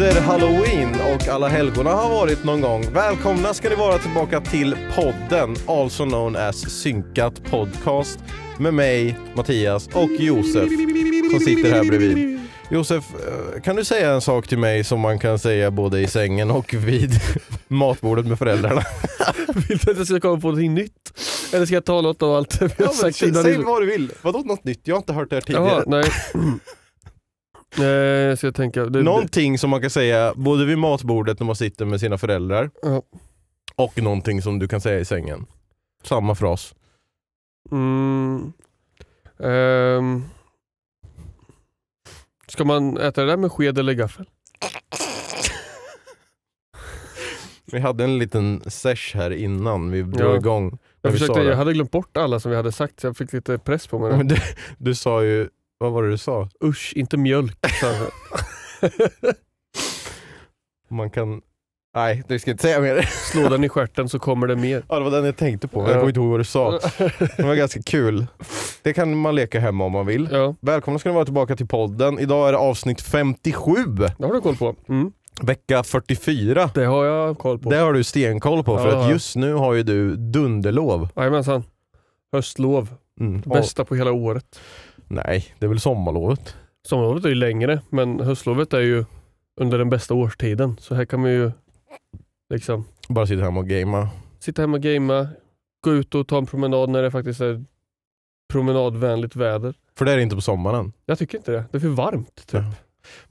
efter halloween och alla helgona har varit någon gång. Välkomna ska ni vara tillbaka till podden, also known as Synkat Podcast med mig, Mattias och Josef som sitter här bredvid. Josef, eh, kan du säga en sak till mig som man kan säga både i sängen och vid matbordet med föräldrarna? Vill du att jag ska komma på någonting nytt? Eller ska jag ta något av allt vi har ja, sagt innan? Säg vad du vill. Vadå något nytt? Jag har inte hört det här tidigare. Jaha, nej. Nej, så jag det, någonting som man kan säga både vid matbordet när man sitter med sina föräldrar ja. och någonting som du kan säga i sängen. Samma fras. Mm. Um. Ska man äta det där med sked eller gaffel? Vi hade en liten sesh här innan vi drog ja. igång. Jag, försökte, jag hade glömt bort alla som vi hade sagt så jag fick lite press på mig. Du, du, sa ju vad var det du sa? Usch, inte mjölk. Man kan... Nej, du ska inte säga mer. Slå den i stjärten så kommer det mer. Ja, det var den jag tänkte på. Jag kommer inte ihåg vad du sa. Det var ganska kul. Det kan man leka hemma om man vill. Ja. Välkomna ska ni vara tillbaka till podden. Idag är det avsnitt 57. Det har du koll på. Mm. Vecka 44. Det har jag koll på. Det har du stenkoll på, för att just nu har ju du dunderlov. Jajamensan. Höstlov. Mm. Bästa på hela året. Nej, det är väl sommarlovet. Sommarlovet är ju längre, men höstlovet är ju under den bästa årstiden. Så här kan man ju liksom... Bara sitta hemma och gamea. Sitta hemma och gamea, gå ut och ta en promenad när det faktiskt är promenadvänligt väder. För det är det inte på sommaren? Jag tycker inte det. Det är för varmt typ. Ja. Men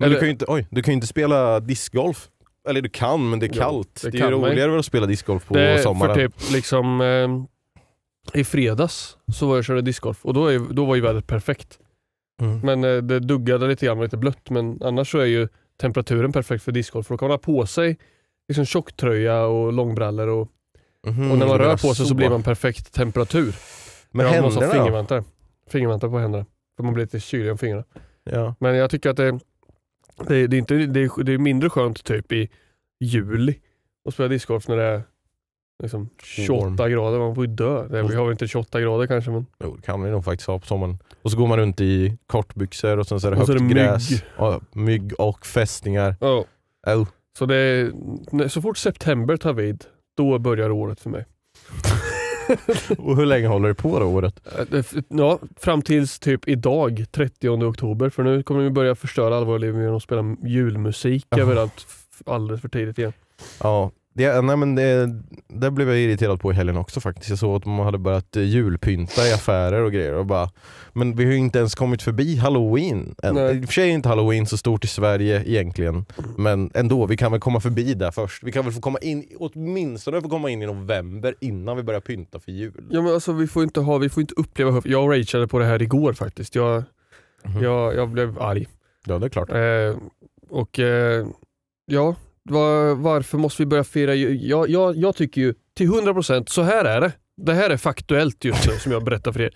Eller... du, kan ju inte, oj, du kan ju inte spela discgolf. Eller du kan, men det är kallt. Ja, det, det är ju roligare att spela discgolf på det sommaren. För typ liksom... Eh, i fredags så var jag och körde discgolf och då, är, då var ju vädret perfekt. Mm. Men eh, det duggade lite grann, lite blött. Men annars så är ju temperaturen perfekt för discgolf. För då kan man ha på sig liksom tjocktröja och långbrallor och, mm, och när man rör på sig så, så blir man perfekt temperatur. Men ja, händerna måste ha fingervantar. Fingervantar på händerna. För man blir lite kylig om fingrarna. Ja. Men jag tycker att det, det, det är inte, det, är, det är mindre skönt typ i juli att spela discgolf när det är liksom 28 Warm. grader, man får ju dö. Nej, vi har väl inte 28 grader kanske men. Jo det kan vi nog faktiskt ha på sommaren. Och så går man runt i kortbyxor och sen så är det högt är det mygg. gräs. Mygg. mygg och fästingar. Oh. Oh. Så, det, så fort september tar vid, då börjar året för mig. och hur länge håller det på då året? Ja, fram tills typ idag, 30 oktober. För nu kommer vi börja förstöra all vår liv genom att spela julmusik oh. överallt alldeles för tidigt igen. Ja, det, nej men det, det blev jag irriterad på i helgen också faktiskt. Jag såg att man hade börjat eh, julpynta i affärer och grejer. Och bara, men vi har ju inte ens kommit förbi halloween I och för sig är inte halloween så stort i Sverige egentligen. Men ändå, vi kan väl komma förbi där först. Vi kan väl få komma in, åtminstone få komma in i november innan vi börjar pynta för jul. Ja men alltså vi får inte, ha, vi får inte uppleva Jag och rageade på det här igår faktiskt. Jag, mm. jag, jag blev arg. Ja det är klart. Eh, och eh, ja var, varför måste vi börja fira jul? Jag, jag, jag tycker ju till 100% så här är det. Det här är faktuellt just nu som jag berättar för er.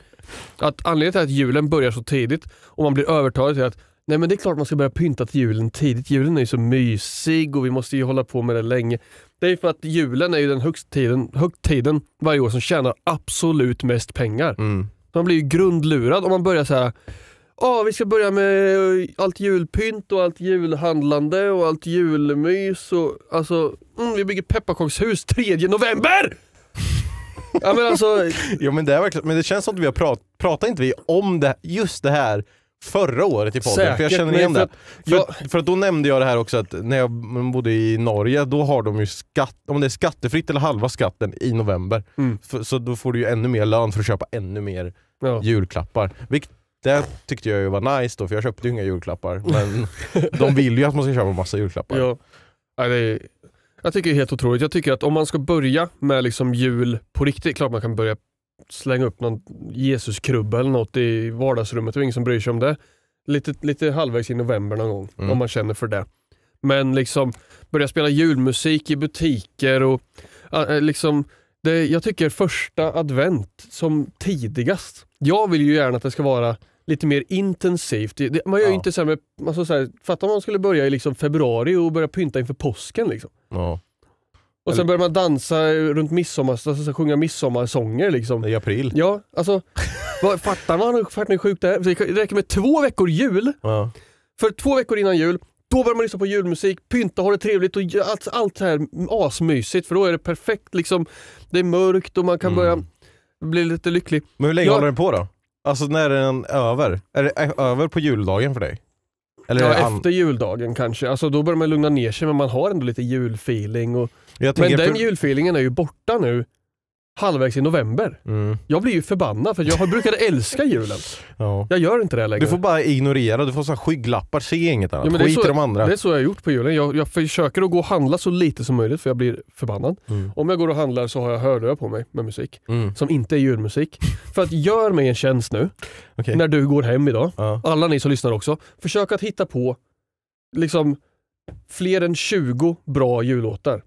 Att anledningen till att julen börjar så tidigt och man blir övertalad till att Nej men det är klart man ska börja pynta till julen tidigt. Julen är ju så mysig och vi måste ju hålla på med det länge. Det är ju för att julen är ju den högtiden, högtiden varje år som tjänar absolut mest pengar. Mm. Man blir ju grundlurad om man börjar så här oh, vi ska börja med eh, allt julpynt och allt julhandlande och allt julmys och alltså, mm, vi bygger pepparkakshus 3 november! ja men alltså... jo men det är verkligen, men det känns som att vi har pratat, pratat inte vi om det, just det här förra året i podden, Säkert, för jag känner igen för det. För, jag, för att då nämnde jag det här också att när jag bodde i Norge, då har de ju skatt, om det är skattefritt eller halva skatten i november, mm. för, så då får du ju ännu mer lön för att köpa ännu mer ja. julklappar. Vilket det tyckte jag ju var nice då, för jag köpte ju inga julklappar. Men de vill ju att man ska köpa massa julklappar. Ja. Ja, det är, jag tycker det är helt otroligt. Jag tycker att om man ska börja med liksom jul på riktigt, klart man kan börja slänga upp någon Jesuskrubba eller något i vardagsrummet, det är ingen som bryr sig om det. Lite, lite halvvägs i november någon gång, mm. om man känner för det. Men liksom börja spela julmusik i butiker och eh, liksom det, jag tycker första advent som tidigast. Jag vill ju gärna att det ska vara lite mer intensivt. Det, man gör ja. inte så med, alltså så här, fatta om man skulle börja i liksom februari och börja pynta inför påsken. Liksom. Ja. Och sen börjar man dansa runt midsommar, alltså, sjunga midsommarsånger liksom. I april. Ja, alltså. vad, fattar man hur sjukt det är? Det räcker med två veckor jul. Ja. För två veckor innan jul, då börjar man lyssna på julmusik, pynta, ha det trevligt och allt, allt här asmysigt för då är det perfekt liksom. Det är mörkt och man kan mm. börja bli lite lycklig. Men hur länge ja, håller den på då? Alltså när är den över? Är det över på juldagen för dig? Eller ja, efter juldagen kanske. Alltså, då börjar man lugna ner sig men man har ändå lite julfeeling. Och... Men den för... julfeelingen är ju borta nu halvvägs i november. Mm. Jag blir ju förbannad för jag brukade älska julen. Ja. Jag gör inte det längre. Du får bara ignorera, du får såna skygglappar, se inget annat. Ja, Skit så, i de andra. Det är så jag har gjort på julen. Jag, jag försöker att gå och handla så lite som möjligt för jag blir förbannad. Mm. Om jag går och handlar så har jag hörlurar på mig med musik mm. som inte är julmusik. för att gör mig en tjänst nu, okay. när du går hem idag, ja. alla ni som lyssnar också, försök att hitta på liksom fler än 20 bra jullåtar.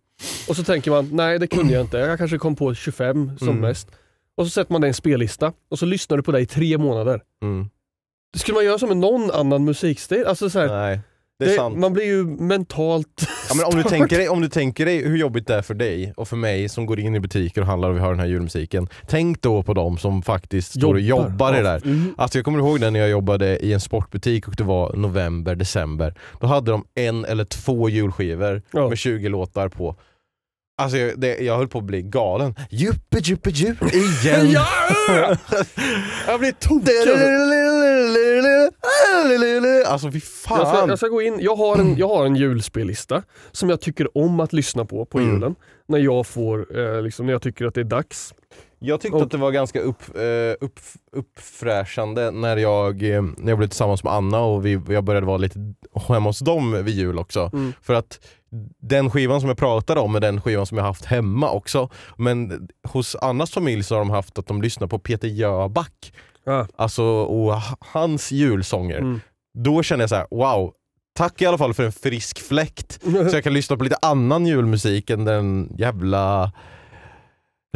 Och så tänker man, nej det kunde jag inte. Jag kanske kom på 25 som mm. mest. Och så sätter man det i en spellista och så lyssnar du på det i tre månader. Mm. Skulle man göra som med någon annan musikstil? Alltså så här, nej. Det är det, sant. Man blir ju mentalt ja, men om, du tänker dig, om du tänker dig hur jobbigt det är för dig och för mig som går in i butiker och handlar och vi hör den här julmusiken. Tänk då på de som faktiskt står och jobbar i det där. Mm. Alltså jag kommer ihåg när jag jobbade i en sportbutik och det var november, december. Då hade de en eller två julskivor ja. med 20 låtar på. Alltså jag, det, jag höll på att bli galen. Juppe juppe ju igen. ja! jag blir tokig. Alltså fy fan. Jag ska, jag ska, gå in, jag har en, en julspellista som jag tycker om att lyssna på på mm. julen. När jag får, eh, liksom, när jag tycker att det är dags. Jag tyckte och, att det var ganska upp, eh, upp, uppfräschande när jag, eh, när jag blev tillsammans med Anna och vi, jag började vara lite hemma hos dem vid jul också. Mm. För att den skivan som jag pratade om är den skivan som jag haft hemma också. Men hos Annas familj så har de haft att de lyssnar på Peter Jöback. Ja. Alltså, och hans julsånger. Mm. Då känner jag så här: wow, tack i alla fall för en frisk fläkt. så jag kan lyssna på lite annan julmusik än den jävla...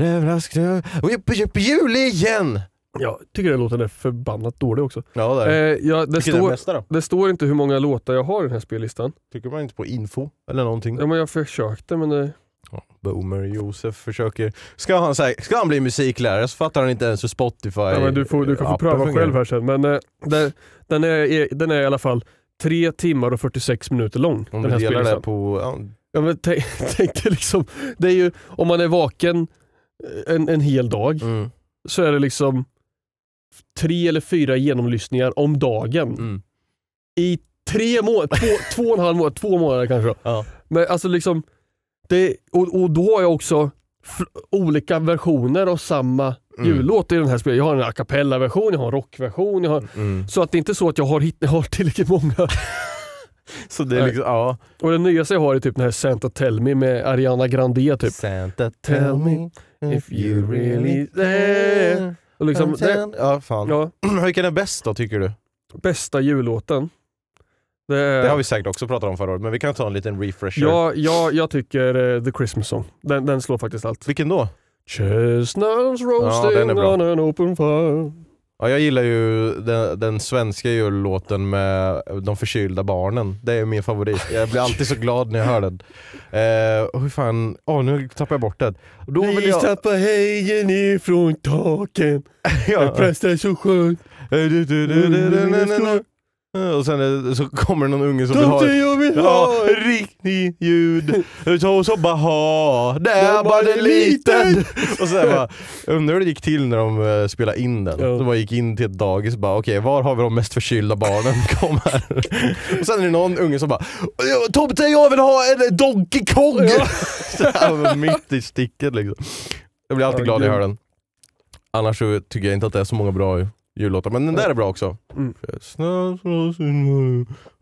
är på Jul igen! Jag tycker den låten är förbannat dålig också. Ja, det, är. Eh, ja, det, står, bästa, då? det står inte hur många låtar jag har i den här spellistan. Tycker man inte på info eller någonting? Ja, men jag försökte men det... Eh, Boomer Josef försöker... Ska han, säga, ska han bli musiklärare så fattar han inte ens hur Spotify... Ja, men du, får, du kan få pröva fungerar. själv här sen. Men eh, den, den, är, den är i alla fall 3 timmar och 46 minuter lång. Om den här du delar det på... Ja. ja men tänk, tänk dig liksom, det är ju, om man är vaken en, en hel dag mm. så är det liksom tre eller fyra genomlyssningar om dagen. Mm. I tre månader, två, två och en halv månad, två månader kanske. Ja. Men alltså liksom, det, och, och då har jag också olika versioner av samma mm. jullåt i den här spelningen. Jag har en a cappella-version, jag har en rockversion. Jag har, mm. Så att det är inte så att jag har, hit, jag har tillräckligt många. så det är liksom, ja. Och den nyaste jag har är typ den här Santa Tell Me med Ariana Grande. Typ. Santa Tell Me If You Really There liksom, det, ja, fan. Ja. Vilken är bäst då tycker du? Bästa jullåten? Det, är, det har vi säkert också pratat om förra året, men vi kan ta en liten refresher. Ja, ja jag tycker uh, The Christmas Song. Den, den slår faktiskt allt. Vilken då? Chestnuts roasting ja, on an open fire. Ja, jag gillar ju den, den svenska jullåten med de förkylda barnen. Det är min favorit. Jag blir alltid så glad när jag hör den. Eh, hur fan, oh, nu tappar jag bort den. Då vill Vi jag... tappar hejen ifrån taken. ja. Det prästar så skönt. Eh, och sen eh, så kommer någon unge som vill ha... jag vill ha! riktigt ljud. Eh, så, så bara ha. Det är bara det liten. Och sen bara, undrar hur det gick till när de spelade in den. Ja. De bara gick in till ett dagis och bara okej, okay, var har vi de mest förkylda barnen? Kom här. Och sen är det någon unge som bara Tomte jag vill ha en Donkey Kong! Ja. Så här, mitt i sticket liksom. Jag blir alltid glad när jag hör den. Annars så tycker jag inte att det är så många bra jullåtar. Men den där är bra också. Mm.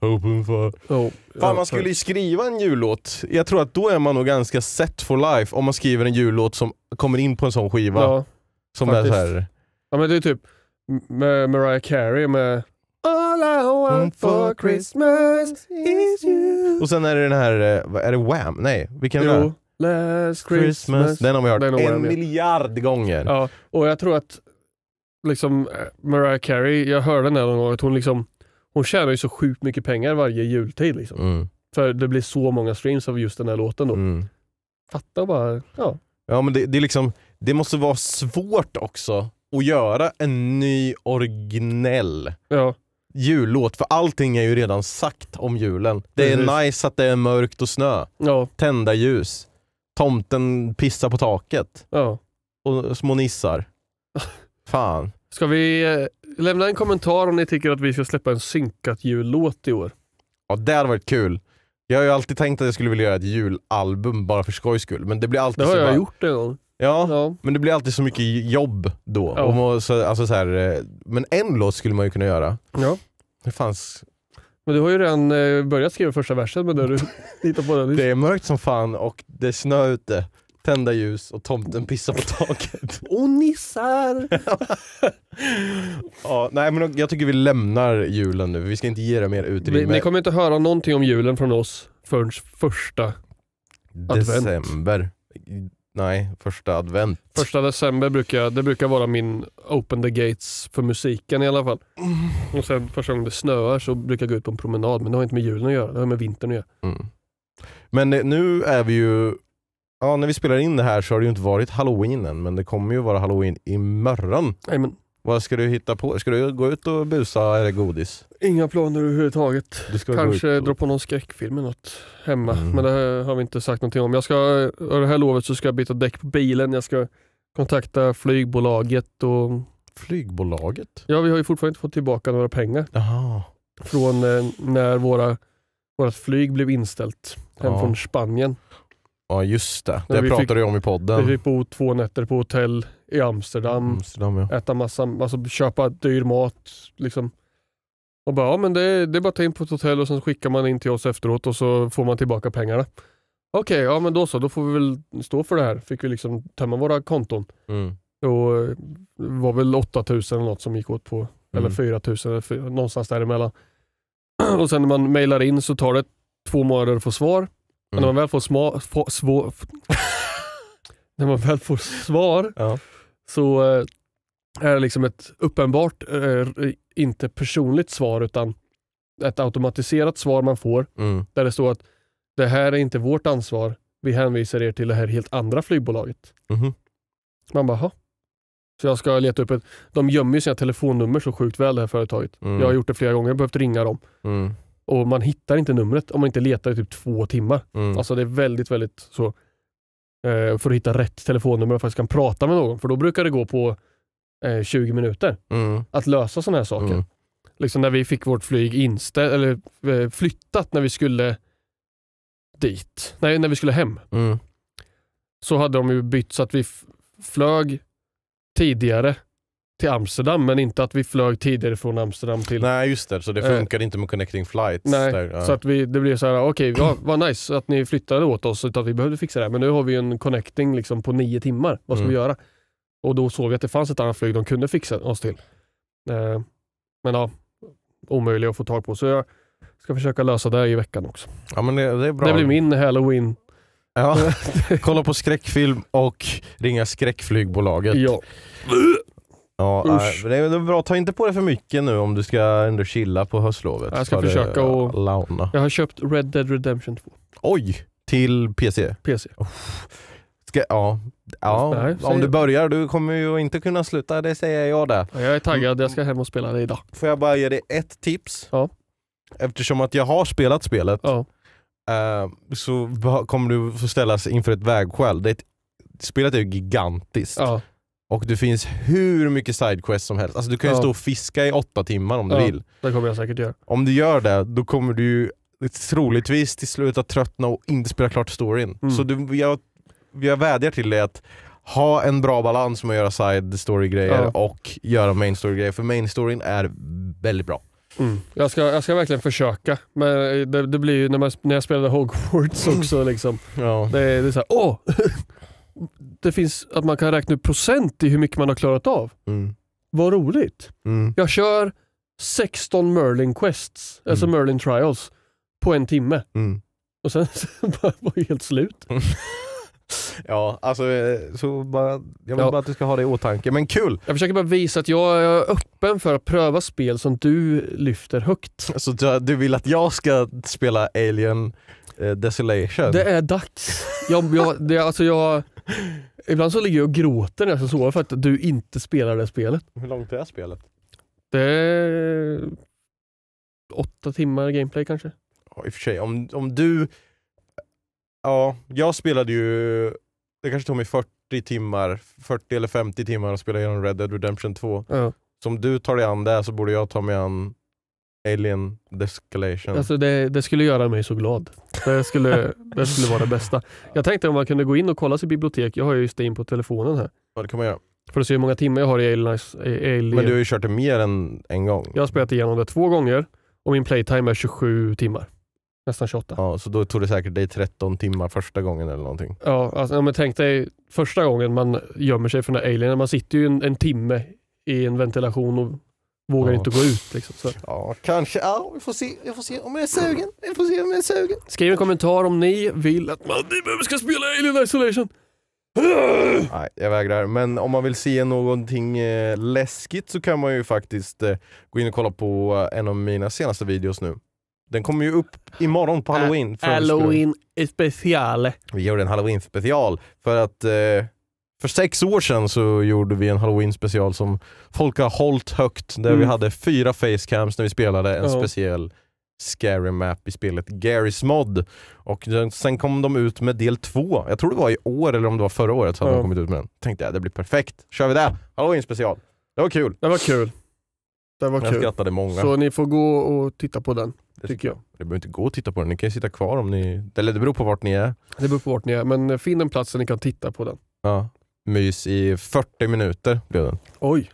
Oh, Fan, man skulle ju skriva en jullåt. Jag tror att då är man nog ganska set for life om man skriver en jullåt som kommer in på en sån skiva. Ja, som faktiskt. är så här. Ja men det är typ med Mariah Carey med All I want for Christmas is you. Och sen är det den här, eh, är det Wham? Nej, vilken jo. är det? Last Christmas. Den har vi hört en miljard gånger. Ja, och jag tror att liksom eh, Mariah Carey, jag hörde den här någon gång, att hon, liksom, hon tjänar ju så sjukt mycket pengar varje jultid. Liksom. Mm. För det blir så många streams av just den här låten då. Mm. Fatta bara, ja. Ja men det, det, är liksom, det måste vara svårt också att göra en ny originell ja. jullåt, för allting är ju redan sagt om julen. Det är nice att det är mörkt och snö, ja. tända ljus, tomten pissar på taket ja. och små nissar. Fan. Ska vi eh, lämna en kommentar om ni tycker att vi ska släppa en synkat jullåt i år? Ja, det hade varit kul. Jag har ju alltid tänkt att jag skulle vilja göra ett julalbum bara för skojs skull, men det blir alltid Det har så jag bara... gjort en gång. Ja, Ja. men det blir alltid så mycket jobb då. Ja. Och må- så, alltså så här, eh, men en låt skulle man ju kunna göra. Ja. Det fanns... Men du har ju redan eh, börjat skriva första versen med när du hittar på den. Det är mörkt som fan och det är snö ute tända ljus och tomten pissar på taket. Och nissar! ja, nej, men jag tycker vi lämnar julen nu, vi ska inte ge det mer utrymme. Ni, ni kommer inte höra någonting om julen från oss förrän första advent. December. Nej, första advent. Första december brukar, det brukar vara min open the gates för musiken i alla fall. Och sen första gången det snöar så brukar jag gå ut på en promenad, men det har inte med julen att göra, det har med vintern att göra. Mm. Men nu är vi ju Ja, när vi spelar in det här så har det ju inte varit halloween än, men det kommer ju vara halloween imorgon. Amen. Vad ska du hitta på? Ska du gå ut och busa eller godis? Inga planer överhuvudtaget. Du ska Kanske dra på någon skräckfilm eller något hemma, mm. men det har vi inte sagt någonting om. Jag ska, det här lovet så ska jag byta däck på bilen, jag ska kontakta flygbolaget och... Flygbolaget? Ja, vi har ju fortfarande inte fått tillbaka några pengar. Aha. Från eh, när våra, vårt flyg blev inställt hem ja. från Spanien. Ja just det, det pratade du om i podden. Vi fick bo två nätter på hotell i Amsterdam. Amsterdam ja. Äta massa, alltså köpa dyr mat. Liksom. Och bara, ja men det, det är bara att ta in på ett hotell och sen skickar man in till oss efteråt och så får man tillbaka pengarna. Okej, ja men då så, då får vi väl stå för det här. Fick vi liksom tömma våra konton. Mm. Och det eh, var väl 8000 eller något som gick åt på, mm. eller 4000 eller någonstans däremellan. Och sen när man mejlar in så tar det två månader att få svar. Men när man väl får, små, få, svår, när man väl får svar ja. så eh, är det liksom ett uppenbart, eh, inte personligt svar utan ett automatiserat svar man får mm. där det står att det här är inte vårt ansvar. Vi hänvisar er till det här helt andra flygbolaget. Mm. Man bara, ha. Så jag ska leta upp ett, de gömmer ju sina telefonnummer så sjukt väl det här företaget. Mm. Jag har gjort det flera gånger, jag har behövt ringa dem. Mm och man hittar inte numret om man inte letar i typ två timmar. Mm. Alltså det är väldigt, väldigt så. Eh, för att hitta rätt telefonnummer och faktiskt kan prata med någon. För då brukar det gå på eh, 20 minuter mm. att lösa sådana här saker. Mm. Liksom när vi fick vårt flyg inställ eller eh, flyttat när vi skulle dit. Nej, när vi skulle hem. Mm. Så hade de ju bytt så att vi flög tidigare till Amsterdam men inte att vi flög tidigare från Amsterdam till... Nej just det, så det eh. funkade eh, inte med connecting flights. Nej, där, ja. så att vi, det blev så här, okej okay, vad nice att ni flyttade åt oss utan att vi behövde fixa det här men nu har vi en connecting liksom på nio timmar, vad ska mm. vi göra? Och då såg vi att det fanns ett annat flyg de kunde fixa oss till. Eh, men ja, omöjligt att få tag på så jag ska försöka lösa det i veckan också. Ja, men det, det, är bra. det blir min halloween Ja. Kolla på skräckfilm och ringa skräckflygbolaget. Ja. Ja, Usch. Äh, det är bra. Ta inte på dig för mycket nu om du ska ändå chilla på höstlovet. Jag ska försöka äh, och... Launa. Jag har köpt Red Dead Redemption 2. Oj! Till PC? PC. Oh. Ska, ja, ja Nej, om du börjar, du kommer ju inte kunna sluta, det säger jag där. jag är taggad, jag ska hem och spela det idag. Får jag bara ge dig ett tips? Ja. Eftersom att jag har spelat spelet ja. Eh, så kommer du få ställas inför ett vägskäl. spelet är ju gigantiskt. Ja. Och det finns hur mycket sidequests som helst. Alltså du kan ju ja. stå och fiska i åtta timmar om du vill. Det kommer jag säkert göra. Om du gör det, då kommer du ju troligtvis till slut att tröttna och inte spela klart storyn. Mm. Så du, jag, jag vädjar till dig att ha en bra balans med att göra side story-grejer ja. och göra main story-grejer. För main storyn är väldigt bra. Mm. Jag, ska, jag ska verkligen försöka. Men det, det blir ju när, man, när jag spelade Hogwarts också. Liksom. Ja. Det, det är såhär, åh! det finns, att man kan räkna ut procent i hur mycket man har klarat av. Mm. Vad roligt. Mm. Jag kör 16 Merlin Quests, alltså mm. alltså Merlin Trials, på en timme. Mm. Och sen var jag helt slut. Mm. Ja, alltså så bara, jag vill ja. bara att du ska ha det i åtanke, men kul! Jag försöker bara visa att jag är öppen för att pröva spel som du lyfter högt. Så du, du vill att jag ska spela Alien eh, Desolation? Det är dags! Jag, jag, det, alltså jag, Ibland så ligger jag och gråter när jag ska sova för att du inte spelar det spelet. Hur långt är spelet? Det är åtta timmar gameplay kanske. Ja, i och för sig. Om, om du... Ja, jag spelade ju... Det kanske tog mig 40 timmar, 40 eller 50 timmar att spela igenom Red Dead Redemption 2. Ja. Så om du tar dig an det så borde jag ta mig an Alien Descalation. Alltså det, det, skulle göra mig så glad. Det skulle, det skulle vara det bästa. Jag tänkte om man kunde gå in och kolla sitt bibliotek. Jag har ju Steam på telefonen här. Ja, det kan man göra. För att se hur många timmar jag har i Alien. Alien. Men du har ju kört det mer än en gång. Jag har spelat igenom det två gånger och min playtime är 27 timmar. Nästan 28. Ja, så då tog det säkert dig 13 timmar första gången eller någonting. Ja, alltså, men tänk dig första gången man gömmer sig från den där Alienen. Man sitter ju en, en timme i en ventilation och vågar ja. inte gå ut. Liksom, så. Ja, kanske. Ja, vi, får se, vi får se om jag är sugen. Vi får se om jag är sugen. Skriv en kommentar om ni vill att man ska spela Alien Isolation. Nej, jag vägrar. Men om man vill se någonting eh, läskigt så kan man ju faktiskt eh, gå in och kolla på eh, en av mina senaste videos nu. Den kommer ju upp imorgon på halloween. Halloween special. Vi gör en halloween special för att eh, för sex år sedan så gjorde vi en halloween special som folk har hållit högt, där mm. vi hade fyra facecams när vi spelade en oh. speciell Scary Map i spelet Garys Mod. Och sen kom de ut med del två. Jag tror det var i år eller om det var förra året så hade ja. de kommit ut med den. Tänkte jag, det blir perfekt. Kör vi det! Halloween special. Det var kul. Det var kul. Det var jag kul. skrattade många. Så ni får gå och titta på den, det tycker jag. Ni behöver inte gå och titta på den, ni kan ju sitta kvar om ni... Eller det beror på vart ni är. Det beror på vart ni är, men finn en plats där ni kan titta på den. Ja mys i 40 minuter. Blev den. Oj.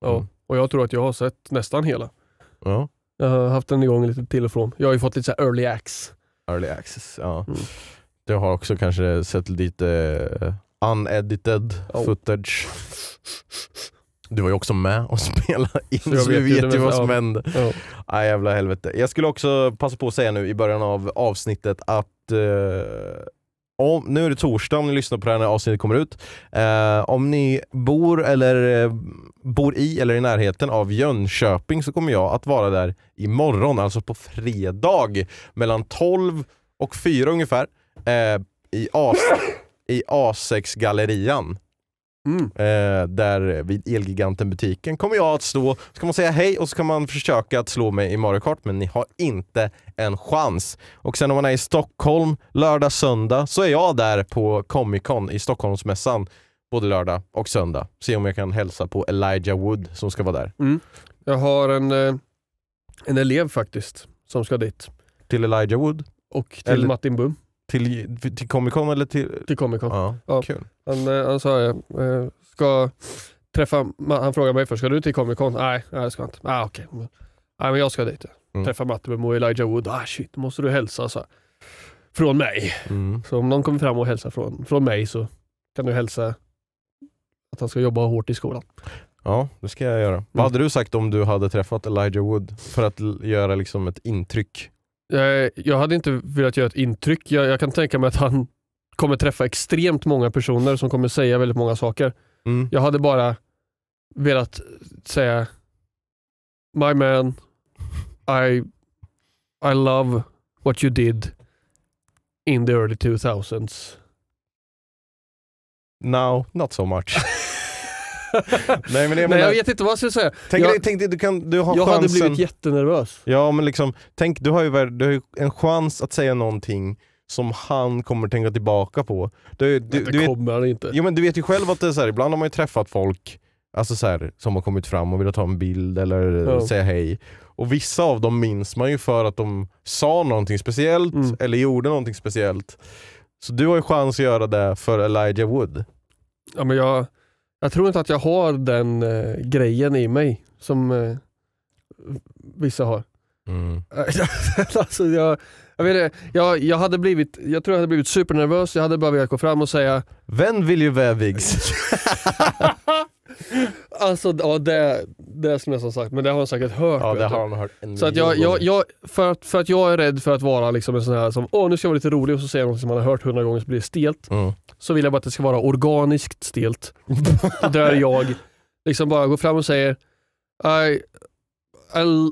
Ja. Mm. Och jag tror att jag har sett nästan hela. Ja. Jag har haft den igång lite till och från. Jag har ju fått lite så early access. Early access, ja. Mm. Jag har också kanske sett lite eh, unedited oh. footage. Du var ju också med och spelade in så, så vet vi vet ju vad som hände. Ja. Ah, jävla helvete. Jag skulle också passa på att säga nu i början av avsnittet att eh, om, nu är det torsdag om ni lyssnar på det här när avsnittet kommer ut. Eh, om ni bor eller eh, bor i eller i närheten av Jönköping så kommer jag att vara där imorgon, alltså på fredag mellan 12 och 4 ungefär eh, i, A, i A6-gallerian. Mm. Eh, där vid Elgiganten-butiken kommer jag att stå, så kan man säga hej och så kan man försöka att slå mig i Mario Kart, men ni har inte en chans. Och sen om man är i Stockholm lördag, söndag, så är jag där på Comic Con i Stockholmsmässan både lördag och söndag. Se om jag kan hälsa på Elijah Wood som ska vara där. Mm. Jag har en, eh, en elev faktiskt som ska dit. Till Elijah Wood? Och till Eller... Martin Bum. Till, till Comic Con eller till... Till Comic Con. Ja, ja. Kul. Han, eh, han sa jag, eh, ska träffa, han frågade mig först, ska du till Comic Con? Nej, det ska jag inte. Ah, okay. Nej, men jag ska dit. Mm. Träffa Mattebemo och Elijah Wood. Ah, shit, då måste du hälsa. Så här. Från mig. Mm. Så om någon kommer fram och hälsar från, från mig så kan du hälsa att han ska jobba hårt i skolan. Ja, det ska jag göra. Mm. Vad hade du sagt om du hade träffat Elijah Wood för att göra liksom ett intryck? jag, eh, jag hade inte velat göra ett intryck. Jag, jag, kan tänka mig att han kommer träffa extremt många personer som kommer säga väldigt många saker. Mm. Jag hade bara velat säga My man, I, I love what you did in the early 2000s. Now, not so much. Nej, men jag, Nej, jag vet inte vad jag ska säga. Tänk, jag, tänk, du kan, du har jag chansen. hade blivit jättenervös. Ja, men liksom, tänk, du har, ju, du har ju en chans att säga någonting som han kommer tänka tillbaka på. Du, du, det du kommer vet, han inte. Jo, men du vet ju själv att det är så här, ibland har man ju träffat folk alltså så här, som har kommit fram och velat ta en bild eller ja. säga hej. Och vissa av dem minns man ju för att de sa någonting speciellt mm. eller gjorde någonting speciellt. Så du har ju chans att göra det för Elijah Wood. Ja, men jag... Jag tror inte att jag har den eh, grejen i mig som eh, vissa har. Mm. alltså jag, jag, vet, jag, jag, hade blivit, jag tror jag hade blivit supernervös, jag hade bara velat gå fram och säga Vem vill ju vara alltså ja, det, det som jag som sagt, men det har han säkert hört. Ja, det har de hört en så att jag, jag, jag, för, att, för att jag är rädd för att vara liksom en sån här som, åh nu ska jag vara lite rolig och så säger jag något som man har hört hundra gånger så blir det stelt. Mm. Så vill jag bara att det ska vara organiskt stelt. Där jag liksom bara går fram och säger, I,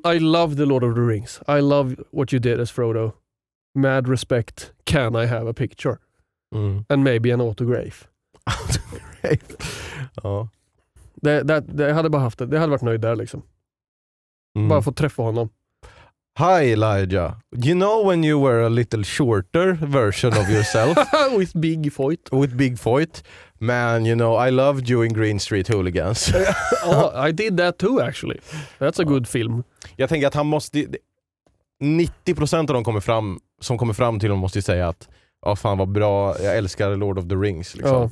I, I love the Lord of the Rings. I love what you did as Frodo. Mad respect. Can I have a picture? Mm. And maybe an autograph. autograph. ja. Det, det, det hade bara haft det. det hade varit nöjd där liksom. Mm. Bara få träffa honom. Hi Elijah. You know when you were a little shorter version of yourself? With big foot. With big foot. Man, you know, I loved you in Green Street Hooligans. oh, I did that too actually. That's a good film. Jag tänker att han måste... 90% av de kommer fram, som kommer fram till honom måste ju säga att ja oh, fan vad bra, jag älskar Lord of the Rings. Liksom. Ja.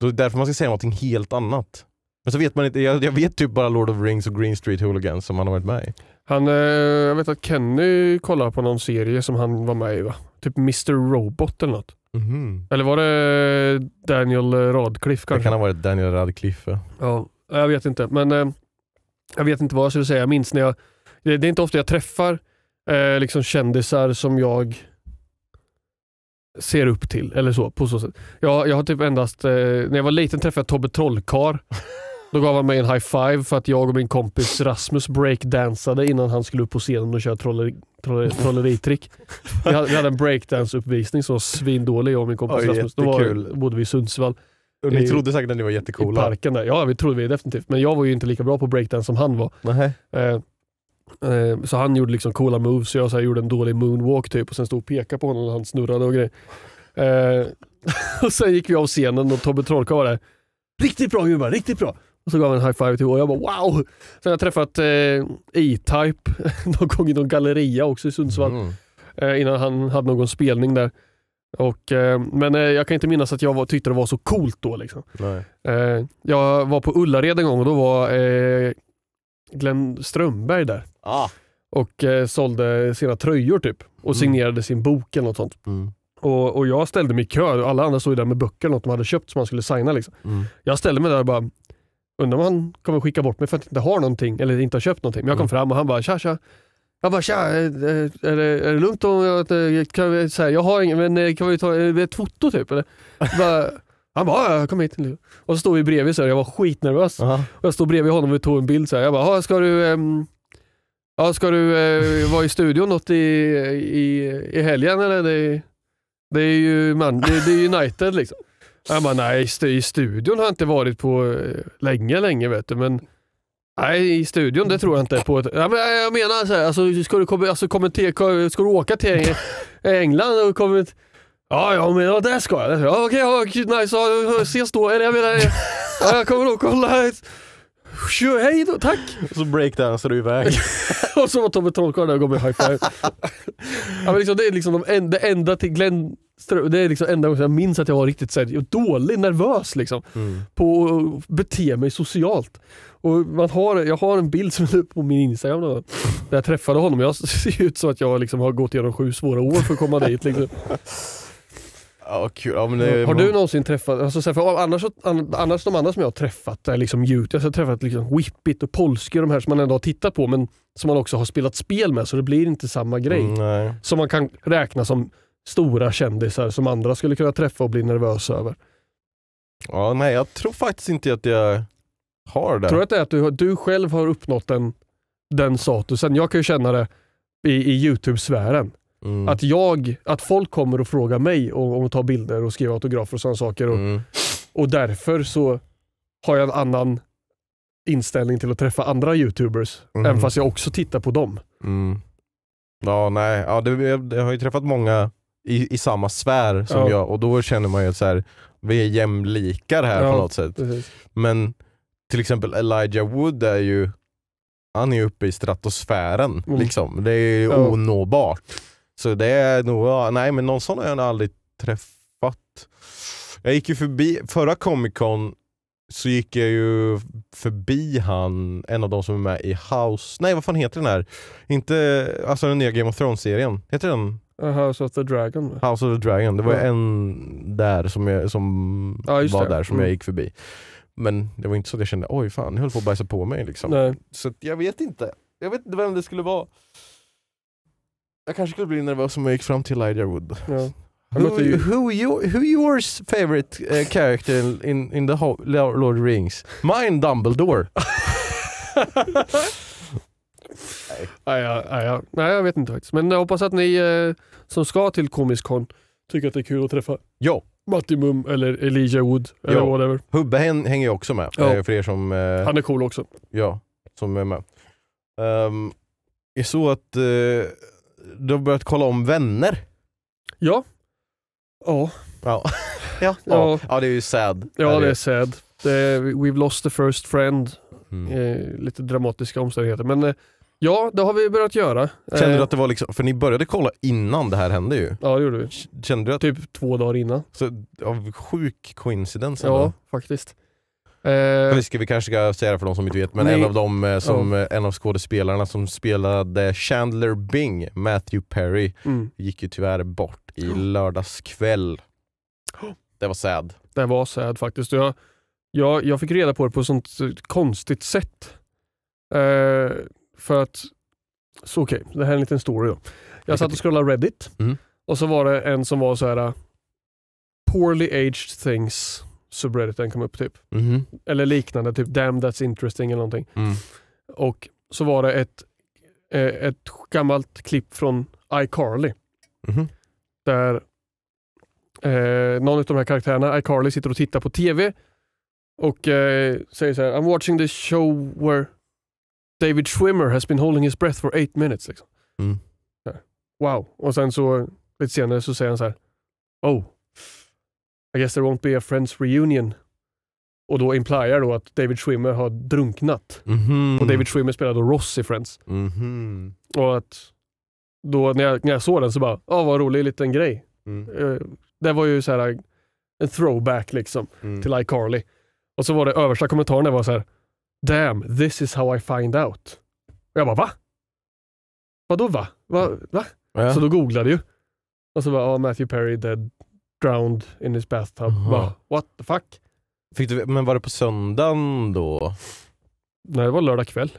Då är därför man ska säga någonting helt annat. Men så vet man inte, jag, jag vet typ bara Lord of Rings och Green Street Hooligans som han har varit med i. Han, eh, jag vet att Kenny kollar på någon serie som han var med i va? Typ Mr Robot eller något. Mhm. Eller var det Daniel Radcliffe Det kan ha varit Daniel Radcliffe. Ja, jag vet inte. Men eh, jag vet inte vad jag skulle säga. Jag minns när jag... Det, det är inte ofta jag träffar eh, liksom kändisar som jag ser upp till eller så. På så sätt. Jag, jag har typ endast... Eh, när jag var liten träffade jag Tobbe Trollkar Då gav han mig en high five för att jag och min kompis Rasmus breakdansade innan han skulle upp på scenen och köra trolleri, troller, trolleritrick. Vi hade, vi hade en breakdance-uppvisning som var svindålig, jag och min kompis ja, Rasmus. Då var, bodde vi i Sundsvall. Och ni trodde säkert att ni var jättecoola. I parken där. Ja, vi trodde vi definitivt. Men jag var ju inte lika bra på breakdance som han var. Eh, eh, så han gjorde liksom coola moves, så jag så gjorde en dålig moonwalk typ och sen stod och pekade på honom och han snurrade och grejer. Eh, och sen gick vi av scenen och Tobbe Trollkarl var där. Riktigt bra gubbar, riktigt bra! så gav han en high five till och jag bara wow! Sen har jag träffat eh, E-Type någon gång i någon galleria också i Sundsvall. Mm. Eh, innan han hade någon spelning där. Och, eh, men eh, jag kan inte minnas att jag var, tyckte det var så coolt då. Liksom. Eh, jag var på Ullared en gång och då var eh, Glenn Strömberg där. Ah. Och eh, sålde sina tröjor typ. Och mm. signerade sin bok eller något sånt. Mm. Och, och, jag ställde mig i kö, alla andra stod där med böcker eller något de hade köpt som man skulle signa. Liksom. Mm. Jag ställde mig där och bara Undrar om han kommer skicka bort mig för att jag inte har någonting eller inte har köpt någonting. Men jag kom mm. fram och han bara tja tja. Jag bara tja, är, det, är det lugnt om jag, eh, kan vi, så här, jag har inget, men eh, kan vi ta eh, ett foto typ eller? Bara, han bara kom hit. Och så stod vi bredvid så här, jag var skitnervös. Uh -huh. Och jag stod bredvid honom och tog en bild så här. Jag bara, ska du, um, ska du uh, vara i studion något i, i, i helgen eller? Det, det är ju man, det, det är United liksom. Jag bara, nej i studion har jag inte varit på eh, länge, länge vet du. Men nej, i studion det tror jag inte. På ett, ja, men eh, jag menar så här, alltså, ska, du, alltså, kommenter, ska du åka till England och kommer Ja, ja men ja, det ska jag. Ja, okej, okay, ja, nice. Ja, ses då. Eller jag menar, ja, jag kommer nog kolla. hej då, tack! Och så breakdansar du iväg. och så var Tommy Trollkarl där och gav mig high five. ja, men liksom, det är liksom de en, det enda till Glenn det är liksom enda gången jag minns att jag var riktigt så här, dålig, nervös liksom. Mm. På att bete mig socialt. Och man har, jag har en bild som är på min Instagram då, där jag träffade honom. Jag ser ut som att jag liksom har gått igenom sju svåra år för att komma dit. Liksom. Ja, kul. Ja, det... Har du någonsin träffat, alltså, för annars, annars de andra som jag har träffat är eh, liksom YouTube. jag har träffat liksom Whippit och Polsky, de här som man ändå har tittat på men som man också har spelat spel med så det blir inte samma grej. Mm, som man kan räkna som stora kändisar som andra skulle kunna träffa och bli nervösa över? Ja, nej, jag tror faktiskt inte att jag har det. Tror du att det är att du, du själv har uppnått den, den statusen? Jag kan ju känna det i, i YouTube-sfären. Mm. Att, jag, att folk kommer och frågar mig om, om att ta bilder och skriva autografer och sådana saker. Och, mm. och därför så har jag en annan inställning till att träffa andra YouTubers. Mm. Även fast jag också tittar på dem. Mm. Ja, nej. Ja, det, jag har ju träffat många i, i samma sfär som ja. jag och då känner man ju att så här, vi är jämlikar här ja, på något sätt. Precis. Men till exempel Elijah Wood är ju han är uppe i stratosfären. Mm. Liksom. Det är ja. onåbart. Så det är nog, nej men någon sån har jag nog aldrig träffat. Jag gick ju förbi, förra Comic Con så gick jag ju förbi han, en av de som är med i House, nej vad fan heter den här? Inte, alltså den nya Game of Thrones-serien. Heter den Eh, House of the Dragon. House of the Dragon. Det var mm. en där som, jag, som ja, var det. där som mm. jag gick förbi. Men det var inte så att jag kände oj fan, jag höll på att bajsa på mig. Liksom. Nej. Så jag vet inte. Jag vet inte vem det skulle vara. Jag kanske skulle bli nervös om jag gick fram till Elijah Wood. Ja. Who, who, you, who yours favorite uh, character in, in the Lord of the Rings? Mine Dumbledore. Nej. Nej, ja, Nej, jag vet inte faktiskt. Men jag hoppas att ni eh, som ska till Komisk Con tycker att det är kul att träffa ja. Matti Mum eller Elijah Wood eller whatever. Hubbe hänger ju också med. Ja. Eh, för er som, eh, Han är cool också. Ja, som är med. Um, är så att uh, du har börjat kolla om vänner? Ja. Ja. Ja. ja. ja. ja, det är ju sad. Ja, det är sad. Det är, we've lost the first friend. Mm. Eh, lite dramatiska omständigheter. Men eh, Ja, det har vi börjat göra. Kände du eh, att det var liksom, för ni började kolla innan det här hände ju. Ja, det gjorde vi. Kände du att... Typ två dagar innan. Så, av sjuk coincidence. Ja, eller? faktiskt. Eh, vi, ska, vi kanske ska säga det för de som inte vet, men nej. en av, dem eh, som, ja. Eh, en av skådespelarna som spelade Chandler Bing, Matthew Perry, mm. gick ju tyvärr bort i lördags kväll. Det var sad. Det var sad faktiskt. Jag, jag, jag fick reda på det på ett sånt konstigt sätt. Eh, för att, så okej, okay, det här är en liten story då. Jag satt och scrollade Reddit mm. och så var det en som var så här uh, poorly aged things subredditen kom upp typ. Mm. Eller liknande, typ damn that's interesting eller någonting. Mm. Och så var det ett, eh, ett gammalt klipp från iCarly. Mm. Där eh, någon av de här karaktärerna, iCarly, sitter och tittar på TV och eh, säger så här, I'm watching this show where David Schwimmer has been holding his breath for eight minutes. Liksom. Mm. Wow. Och sen så lite senare så säger han så här. Oh, I guess there won't be a Friends reunion. Och då impliar då att David Schwimmer har drunknat. Mm -hmm. Och David Schwimmer spelar då Ross i Friends. Mm -hmm. Och att då när jag, när jag såg den så bara, ja oh, vad rolig liten grej. Mm. Eh, det var ju så här en throwback liksom mm. till iCarly. Och så var det översta kommentaren det var så här, Damn, this is how I find out. Och jag bara va? Vadå va? va? va? Ja. Så då googlade ju. Och så bara ja, ah, Matthew Perry dead, drowned in his bathtub. Mm. Bara, what the fuck? Fick du, men var det på söndagen då? Nej, det var lördag kväll.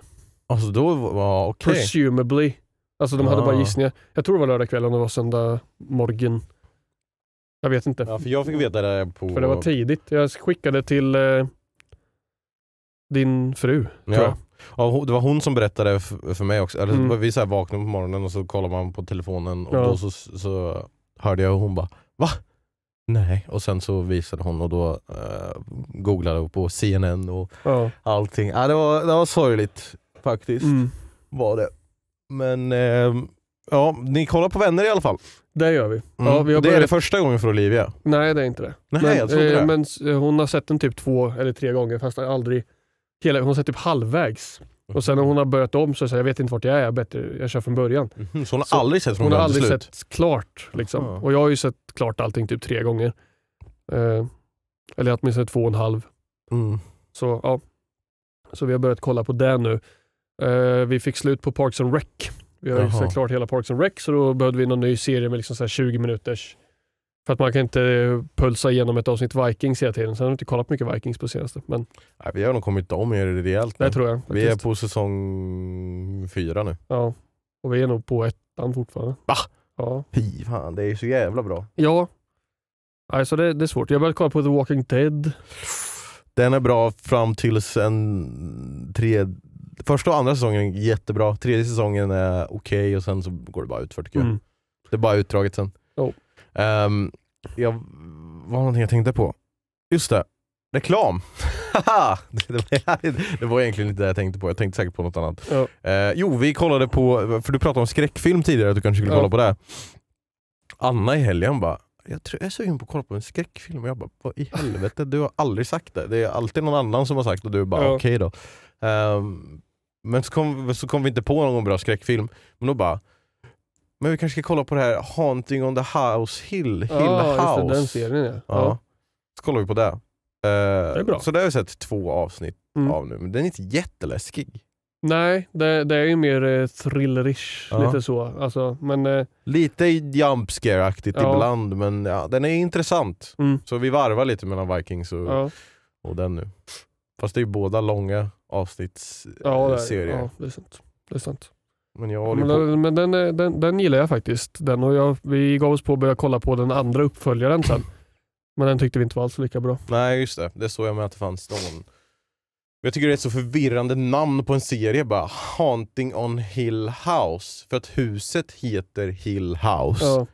Alltså då var, okay. Presumably. Alltså de hade bara ah. gissningar. Jag tror det var lördag kväll om det var söndag morgon. Jag vet inte. Ja, för jag fick veta det på... För det var tidigt. Jag skickade till eh, din fru. Ja. Tror jag. Ja, det var hon som berättade för mig också. Eller, mm. Vi så här vaknade på morgonen och så kollade man på telefonen och ja. då så, så hörde jag och hon bara Va? Nej. Och sen så visade hon och då eh, googlade hon på CNN och ja. allting. Ja, det, var, det var sorgligt faktiskt. Mm. Var det. Men eh, ja, ni kollar på vänner i alla fall. Det gör vi. Mm. Ja, vi börjat... Det är det första gången för Olivia? Nej det är inte det. Nej, men, jag eh, det. men hon har sett den typ två eller tre gånger fast aldrig hela, hon är typ halvvägs. Och sen när hon har börjat om så säger jag vet inte vart jag är, jag, bättre, jag kör från början. Mm, så hon har så aldrig sett från början till slut? Hon har aldrig sett klart. Liksom. Ah. Och jag har ju sett klart allting typ tre gånger. Eh, eller åtminstone två och en halv. Mm. Så, ja. så vi har börjat kolla på det nu. Eh, vi fick slut på Parks and Rec. Vi har ju sett klart hela Parks and Rec så då behövde vi någon ny serie med liksom så 20 minuters för att man kan inte pulsa igenom ett avsnitt Vikings hela tiden. Sen har jag inte kollat mycket Vikings på senaste. Men... Nej, vi har nog kommit om er rejält nu. Det tror jag. Vi är på säsong fyra nu. Ja, och vi är nog på ettan fortfarande. Va? Ja. Fy fan, det är ju så jävla bra. Ja. Alltså det, det är svårt. Jag började kolla på The Walking Dead. Den är bra fram tills en tre... Första och andra säsongen är jättebra. Tredje säsongen är okej okay, och sen så går det bara ut för tycker jag. Mm. Det är bara utdraget sen. Oh. Um, jag var någonting jag tänkte på. Just det, reklam. det var egentligen inte det jag tänkte på, jag tänkte säkert på något annat. Ja. Uh, jo, vi kollade på, för du pratade om skräckfilm tidigare, att du kanske skulle kolla på det. Anna i helgen bara, jag, tror, jag är sugen på att kolla på en skräckfilm och jag bara, vad i helvete, du har aldrig sagt det. Det är alltid någon annan som har sagt det och du bara, ja. okej okay då. Um, men så kom, så kom vi inte på någon bra skräckfilm, men då bara, men vi kanske ska kolla på det här Haunting on the House Hill. Hill ja, House. Det, den serien ja. ja. Så kollar vi på det. Uh, det är bra. Så det har vi sett två avsnitt mm. av nu, men den är inte jätteläskig. Nej, det, det är ju mer eh, thrillerish. Ja. Lite så. Alltså, men, eh, lite jumpscare-aktigt ja. ibland, men ja, den är intressant. Mm. Så vi varvar lite mellan Vikings och, ja. och den nu. Fast det är ju båda långa avsnittsserier. ja, det eh, ja, det är sant. Det är sant. Men, jag men, den, men den, eh, den, den, gillar jag faktiskt. Den och jag, vi gav oss på att börja kolla på den andra uppföljaren sen. men den tyckte vi inte var alls lika bra. Nej, just det. Det såg jag med att det fanns någon. Jag tycker det är ett så förvirrande namn på en serie bara. Haunting on Hill House. För att huset heter Hill House. Ja.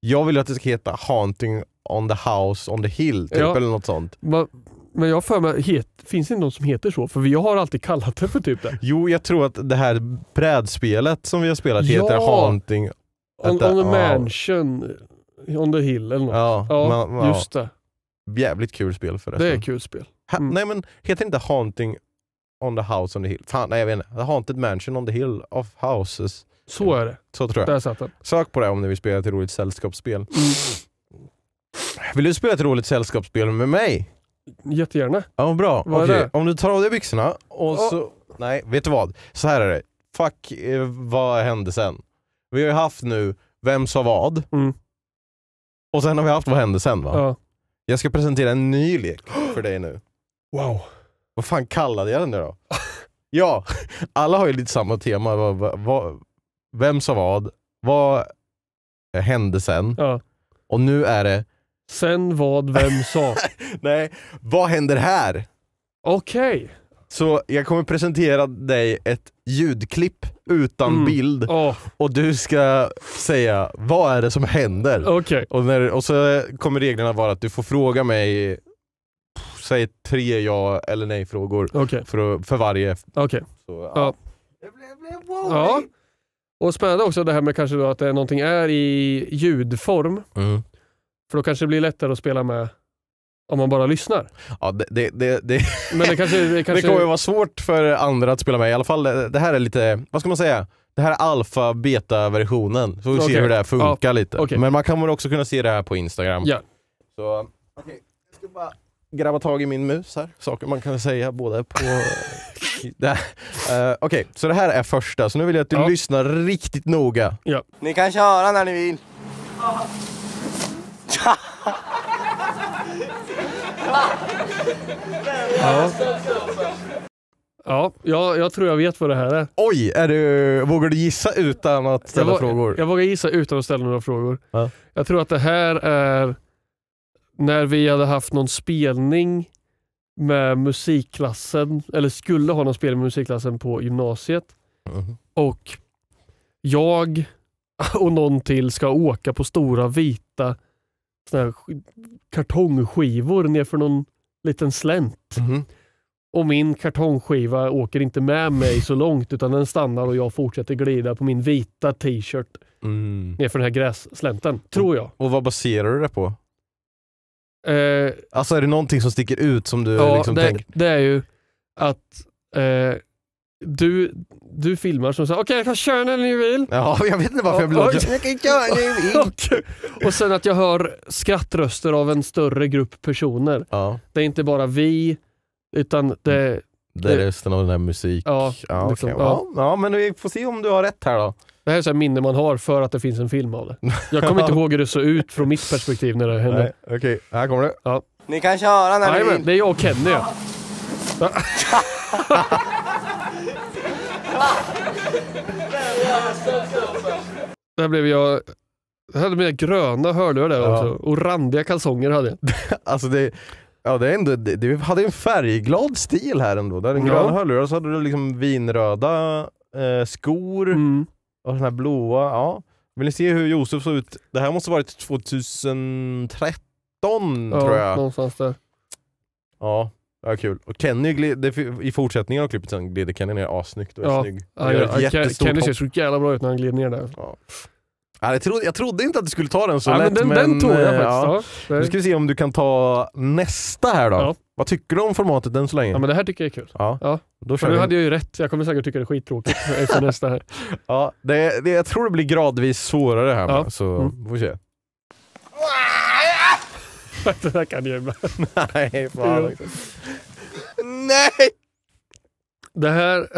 Jag vill att det ska heta Haunting on the House on the Hill, typ, ja. eller något sånt. Va, men jag för mig, het, finns det någon som heter så? För vi har alltid kallat det för typ det. Jo, jag tror att det här brädspelet som vi har spelat ja. heter Haunting... On, on the mansion, on the hill eller något. Ja, ja man, man, just det. Jävligt kul spel förresten. Det är kul spel. Mm. nej men, heter inte Haunting on the house on the hill? Fan, nej jag vet inte. haunted mansion on the hill of houses. Så är det. Så tror jag. Där satt den. Sök på det om ni vill spela ett roligt sällskapsspel. Mm. Vill du spela ett roligt sällskapsspel med mig? Jättegärna. Ja, bra. Vad är det? Om du tar av dig byxorna och Ja. så... Nej, vet du vad? Så här är det. Fuck eh, vad hände sen. Vi har ju haft nu Vem sa vad? Mm. Och sen har vi haft Vad hände sen va? Ja. Jag ska presentera en ny lek för dig nu. Wow. Vad fan kallade jag den nu då? ja, alla har ju lite samma tema. Vad- vad- vad- Vem sa vad? Vad hände sen? Ja. Och nu är det Sen vad vem sa. Nej, vad händer här? Okej. Så jag kommer presentera dig ett ljudklipp utan Mm. bild Åh, och du ska säga vad är det som händer? okej. Och, när, och så kommer reglerna vara att du får fråga mig, säg tre ja eller nej frågor Okej, för, för varje. okej. Så, Ja. Ja. Och spännande också det här med kanske då att någonting är i ljudform. Mm. För då kanske det blir lättare att spela med om man bara lyssnar. Ja, det, det, det, Men det, kanske, det, kanske... det kommer vara svårt för andra att spela med. I alla fall det, det här är lite, vad ska man säga? Det här är alfa beta versionen. Så vi okay. ser hur det här funkar ja. lite. Okay. Men man kommer också kunna se det här på Instagram. Ja. Så, okay. Jag ska bara grabba tag i min mus här. Saker man kan säga både på... uh, Okej, okay. så det här är första. Så nu vill jag att du ja. lyssnar riktigt noga. Ja. Ni kan köra när ni vill ja. Ja, jag, jag tror jag vet vad det här är. Oj, är du, vågar du gissa utan att ställa jag, frågor? Jag vågar gissa utan att ställa några frågor. Ja. Jag tror att det här är när vi hade haft någon spelning med musikklassen, eller skulle ha någon spelning med musikklassen på gymnasiet. Mm. Och jag och någon till ska åka på Stora Vita såna här kartongskivor nerför någon liten slänt. Mm. Och min kartongskiva åker inte med mig så långt utan den stannar och jag fortsätter glida på min vita t-shirt mm. nerför den här grässlänten. Tror jag. Och vad baserar du det på? Eh, alltså är det någonting som sticker ut som du ja, liksom det, tänker? det är ju att eh, du, du filmar som säger okej okay, jag kan köra när ni vill. Ja, jag vet inte varför jag blev Jag kan köra när ni vill. Och sen att jag hör skrattröster av en större grupp personer. Ja. Det är inte bara vi, utan det... Mm. Det är resten av den här musik... Ja, ja, liksom, okay. ja. ja, men vi får se om du har rätt här då. Det här är ett minne man har för att det finns en film av det. Jag kommer inte ihåg hur det såg ut från mitt perspektiv när det hände. Okej, okay. här kommer det. Ja. Ni kan köra när ni vill. Det är jag och Kenny. Ja. Det här blev jag... Jag hade mina gröna hörlurar där ja. också. Och randiga kalsonger hade jag. alltså det, ja, det, är ändå, Du det hade en färgglad stil här ändå. Du hade en ja. grön hörlurar och så hade du liksom vinröda eh, skor mm. och såna här blåa. Ja. Vill ni se hur Josef såg ut? Det här måste ha varit 2013 ja, tror jag. Ja någonstans där. Ja, Ja, kul. Och Kenny det, i fortsättningen av klippet sen glider Kenny ner assnyggt och är ja. snygg. Ja, ja, ja. Kenny ser så jävla bra ut när han glider ner där. Ja. Ja, jag, trodde, jag trodde inte att du skulle ta den så ja, lätt. Men den, men, den tog jag eh, faktiskt. Ja. Ja, nu ska vi se om du kan ta nästa här då. Ja. Vad tycker du om formatet än så länge? Ja, men det här tycker jag är kul. Ja. Ja. Då kör men nu vi. hade jag ju rätt. Jag kommer säkert tycka det är skittråkigt efter nästa här. Ja, det, det, jag tror det blir gradvis svårare här. Ja. Med, så mm. får vi se det där kan jag ibland. Nej, fan. Nej! Det här...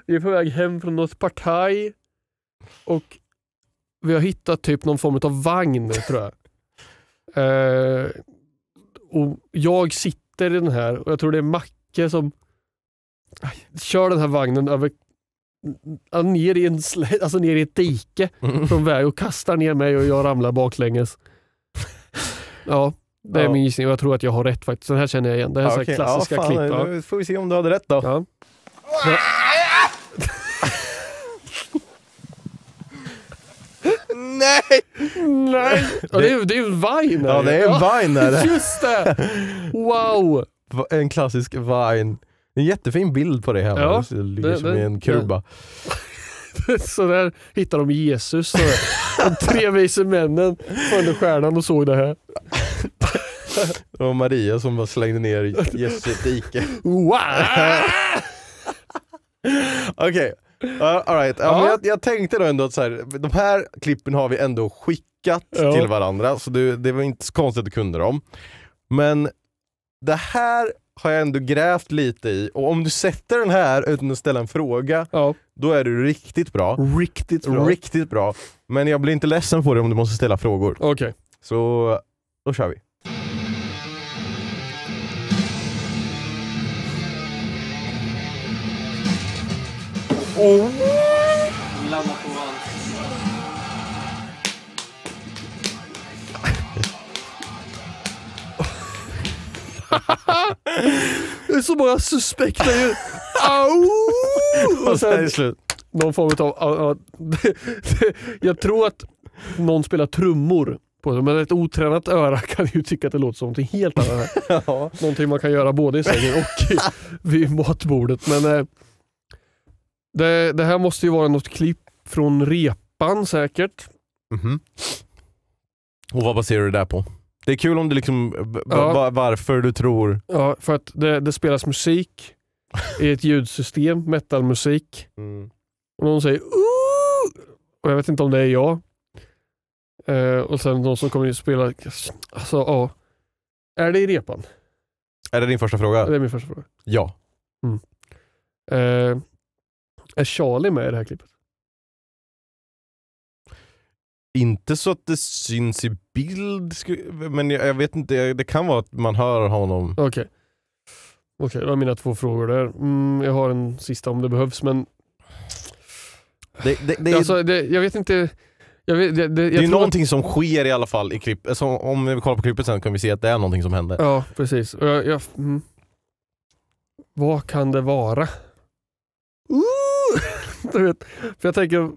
vi är på väg hem från något partaj och vi har hittat typ någon form av vagn, tror jag. Eh, och jag sitter i den här och jag tror det är Macke som kör den här vagnen över ner i, en, alltså ner i ett dike mm. från väg och kastar ner mig och jag ramlar baklänges. Ja, det är ja. min gissning och jag tror att jag har rätt faktiskt. Den här känner jag igen. Det här är okay. klassiska ja, fan, klipp. Ja. Nu får vi se om du hade rätt då. Ja. Nej! Nej! Ja, det, är, det är en vine Ja, det är en vine där. Just det! Wow! En klassisk vine. En jättefin bild på det här. Ja, det, det, det är en kuba. Ja. så där hittade de Jesus. Så de tre vise männen följde stjärnan och såg det här. Det var Maria som bara slängde ner Jesus i ett dike. Okej, uh, alright. Ja, jag, jag, tänkte då ändå att så här, de här klippen har vi ändå skickat ja. till varandra, så det, det var inte så konstigt att du kunde dem. Men det här har jag ändå grävt lite i. Och om du sätter den här utan att ställa en fråga, ja. då är du riktigt bra. Riktigt bra. Riktigt bra. Men jag blir inte ledsen på dig om du måste ställa frågor. Okej. Okay. Så då kör vi. Oh. det är så många suspekta ljud. Och sen är slut. Någon form av... jag tror att någon spelar trummor men ett otränat öra kan ju tycka att det låter som något helt annat. ja. Någonting man kan göra både i sängen och vid matbordet. Men eh, det, det, här måste ju vara något klipp från repan säkert. Mm -hmm. Och vad baserar du det där på? Det är kul om du liksom, ja. varför du tror... Ja, för att det, det spelas musik i ett ljudsystem, metalmusik. Mm. Och någon säger Ooh! och jag vet inte om det är jag. Eh, och sen någon som kommer in och spelar, alltså ja. Är det i repan? Är det din första fråga? Det är min första fråga. Ja. Mm. Eh, är Charlie med i det här klippet? Inte så att det syns i bild, men jag, jag vet inte, det kan vara att man hör honom. Okej, okay. okay, det var mina två frågor där. Mm, jag har en sista om det behövs, men... Det, det, det är... alltså, jag vet inte... Jag vet, det, det, jag det är någonting att... som sker i alla fall i klippet. Om vi kollar på klippet sen kan vi se att det är någonting som händer. Ja, precis. Jag, jag, mm. Vad kan det vara? Uh! du vet, för jag tänker,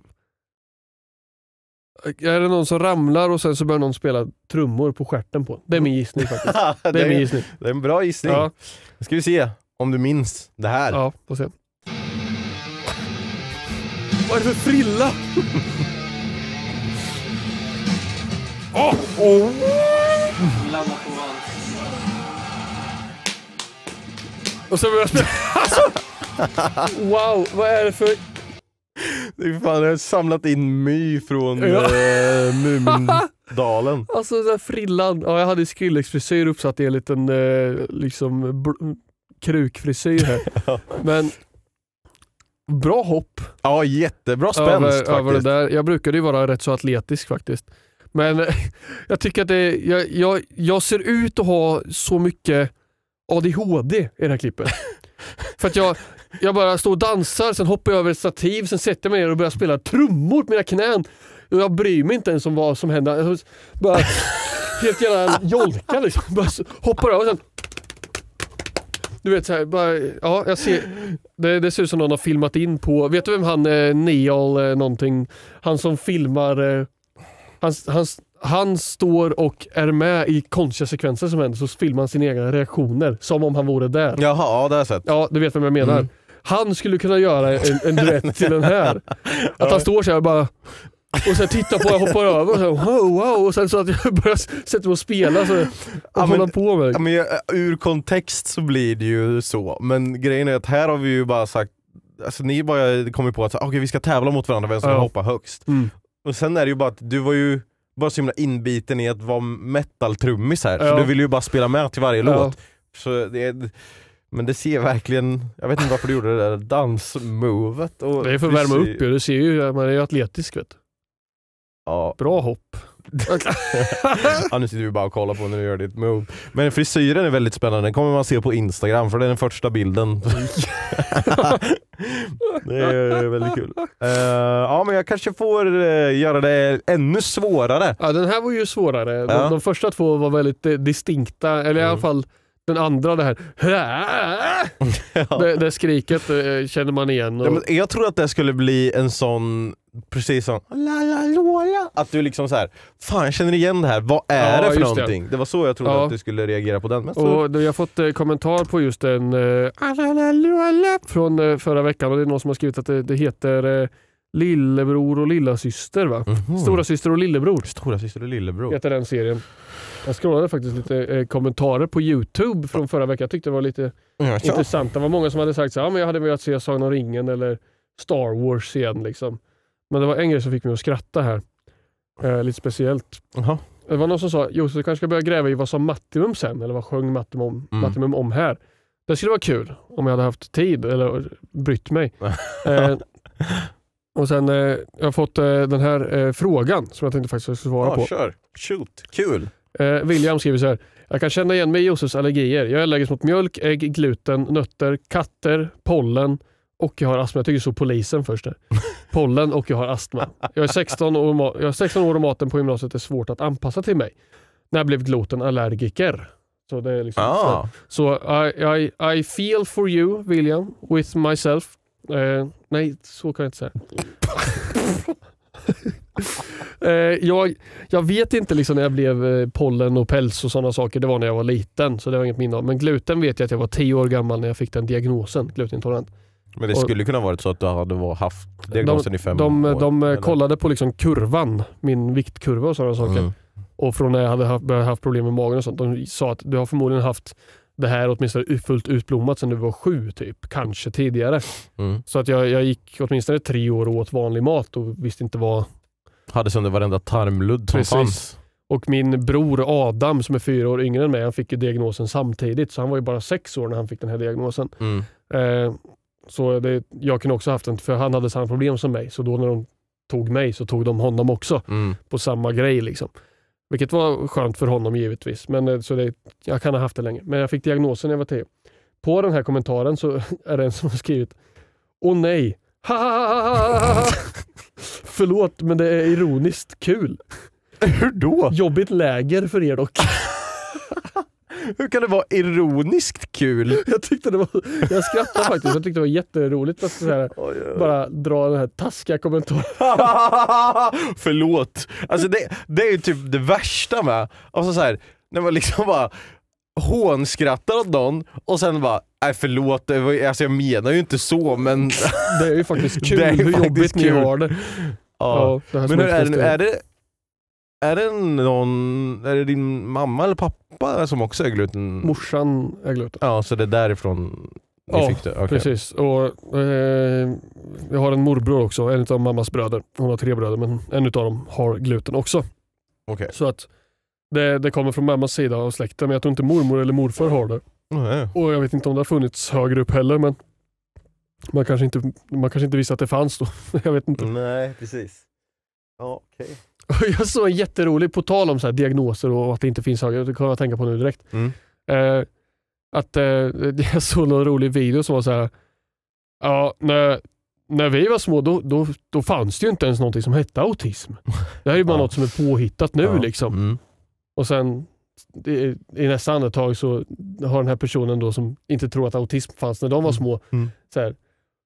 är det någon som ramlar och sen så börjar någon spela trummor på skärten på Det är min gissning faktiskt. det, är det, är min gissning. det är en bra gissning. Ja. Nu ska vi se om du minns det här. Ja, får se. Vad är det för frilla? oh! oh. Och så börjar jag spela. Alltså! Wow, vad är det för Fan, jag har samlat in my från ja. eh, Mumindalen. Alltså den där frillan. Ja, jag hade Skrillex-frisyr uppsatt i en liten eh, liksom, krukfrisyr här. ja. Men bra hopp. Ja, jättebra spänst över, faktiskt. Över det där. Jag brukade ju vara rätt så atletisk faktiskt. Men jag tycker att det, jag, jag, jag ser ut att ha så mycket ADHD i det här klippet. För att jag, jag bara står och dansar, sen hoppar jag över ett stativ, sen sätter jag mig ner och börjar spela trummor på mina knän. Och jag bryr mig inte ens om vad som händer. Jag bara helt jävla jolka liksom. Bara hoppar över och sen... Du vet såhär, bara, ja jag ser. Det, det, ser ut som någon har filmat in på, vet du vem han eh, Neal eh, någonting? Han som filmar, eh, han, han, han står och är med i konstiga sekvenser som händer så filmar han sina egna reaktioner som om han vore där. Jaha, ja det har jag sett. Ja, du vet vem jag menar. Mm. Han skulle kunna göra en, en duett till den här. Att han står så här och bara och sen tittar på och hoppar över och så wow, wow och sen så att jag börjar sätta mig och spela så och ja, håller på med Ja, men eh, ur kontext så blir det ju så, men grejen är att här har vi ju bara sagt, alltså ni bara kommit på att okay, vi ska tävla mot varandra vem som ja. hoppar högst. Mm. Och sen är det ju bara att du var ju bara så himla inbiten i att vara metal-trummis här, ja. så du ville ju bara spela med till varje låt. Så det men det ser verkligen, jag vet inte varför du gjorde det där dansmovet. Det är för att värma upp ju. Du ser ju att man är ju atletisk. Vet. Ja. Bra hopp. ja, nu sitter vi bara och kollar på när du gör ditt move. Men frisyren är väldigt spännande, den kommer man se på Instagram för det är den första bilden. det är väldigt kul. Uh, ja men jag kanske får uh, göra det ännu svårare. Ja den här var ju svårare. De, ja. de första två var väldigt eh, distinkta, eller i alla mm. fall den andra det här ja. det, det skriket det eh, känner man igen. Och... Ja, men jag tror att det skulle bli en sån, precis som la, la, la, Att du liksom så här, fan jag känner igen det här, vad är ja, det för någonting? Det. det. var så jag trodde ja. att du skulle reagera på den. Men och jag har fått eh, kommentar på just den eh, från eh, förra veckan, och det är någon som har skrivit att det, det heter eh, Lillebror och lillasyster va? Mm -hmm. Stora syster och lillebror. Stora syster och lillebror. Heter den serien. Jag skrollade faktiskt lite eh, kommentarer på YouTube från förra veckan. Jag tyckte det var lite ja, intressant. Det var många som hade sagt att ah, jag hade velat se Sagan om ringen eller Star Wars igen. Liksom. Men det var en grej som fick mig att skratta här. Eh, lite speciellt. Aha. Det var någon som sa Josef du kanske ska börja gräva i vad som Mattimum sen, eller vad sjöng Mattimum, om, mm. Mattimum om här? Det skulle vara kul om jag hade haft tid eller brytt mig. eh, och sen, eh, Jag har fått eh, den här eh, frågan som jag tänkte faktiskt jag skulle svara ah, på. Kör. Shoot, kul! Eh, William skriver så här. Jag kan känna igen mig i Josefs allergier. Jag är allergisk mot mjölk, ägg, gluten, nötter, katter, pollen och jag har astma. Jag tycker så polisen först där. Pollen och jag har astma. Jag är 16 år, jag är 16 år och maten på gymnasiet är svårt att anpassa till mig. När jag blev glutenallergiker. Så det är liksom, ah. så, så I, I, I feel for you William, with myself. Eh, nej, så kan jag inte säga. Eh, jag, jag vet inte liksom när jag blev eh, pollen och päls och sådana saker. Det var när jag var liten, så det har jag inget minne av. Men gluten vet jag att jag var 10 år gammal när jag fick den diagnosen, glutenintolerant. Men det skulle kunna varit så att du hade haft diagnosen de, i fem de, år? De eh, eller? kollade på liksom kurvan, min viktkurva och sådana saker. Mm. Och från när jag hade haft, börjat haft problem med magen och sånt. De sa att du har förmodligen haft det här åtminstone fullt utblommat sen du var sju, typ. kanske tidigare. Mm. Så att jag, jag gick åtminstone tre år och åt vanlig mat och visste inte vad... Hade sönder varenda tarmludd som Precis. fanns. Och min bror Adam som är fyra år yngre än mig, han fick ju diagnosen samtidigt. Så han var ju bara sex år när han fick den här diagnosen. Mm. Eh, så det, jag kunde också haft den, för han hade samma problem som mig. Så då när de tog mig så tog de honom också mm. på samma grej. Liksom. Vilket var skönt för honom givetvis. Men, eh, så det, jag kan ha haft det länge. Men jag fick diagnosen när jag var tio. På den här kommentaren så är det en som har skrivit Åh nej! Ha, ha, ha, Förlåt, men det är ironiskt kul. Hur då? Jobbigt läger för er dock. Hur kan det vara ironiskt kul? Jag tyckte det var, jag skrattade faktiskt. Jag tyckte det var jätteroligt att så här, oh, yeah. bara dra den här taskiga kommentaren. Förlåt. Alltså det, det är ju typ det värsta med, alltså så här, när man liksom bara hånskrattar åt någon och sen bara Nej förlåt, alltså jag menar ju inte så men... Det är ju faktiskt kul hur jobbigt kul. ni har det. Ja. ja det men hur är det, är det är det någon, är det din mamma eller pappa som också är gluten? Morsan är gluten. Ja, så det är därifrån ni ja, fick det? Okay. precis. Och, eh, jag har en morbror också, en av mammas bröder. Hon har tre bröder, men en av dem har gluten också. Okay. Så att det, det kommer från mammas sida av släkten, men jag tror inte mormor eller morfar har det. Mm. Och Jag vet inte om det har funnits högre upp heller, men man kanske inte, man kanske inte visste att det fanns då. jag vet inte. Nej, precis. Ja, okay. Jag såg en jätterolig, på tal om så diagnoser och att det inte finns höga, det kan jag tänka på nu direkt. Mm. Eh, att eh, Jag såg någon rolig video som var så här, ja, när, när vi var små då, då, då fanns det ju inte ens någonting som hette autism. Det här är ju bara ja. något som är påhittat nu. Ja. liksom. Mm. Och sen i, i nästa andetag så har den här personen då som inte tror att autism fanns när de var mm. små, mm. så här,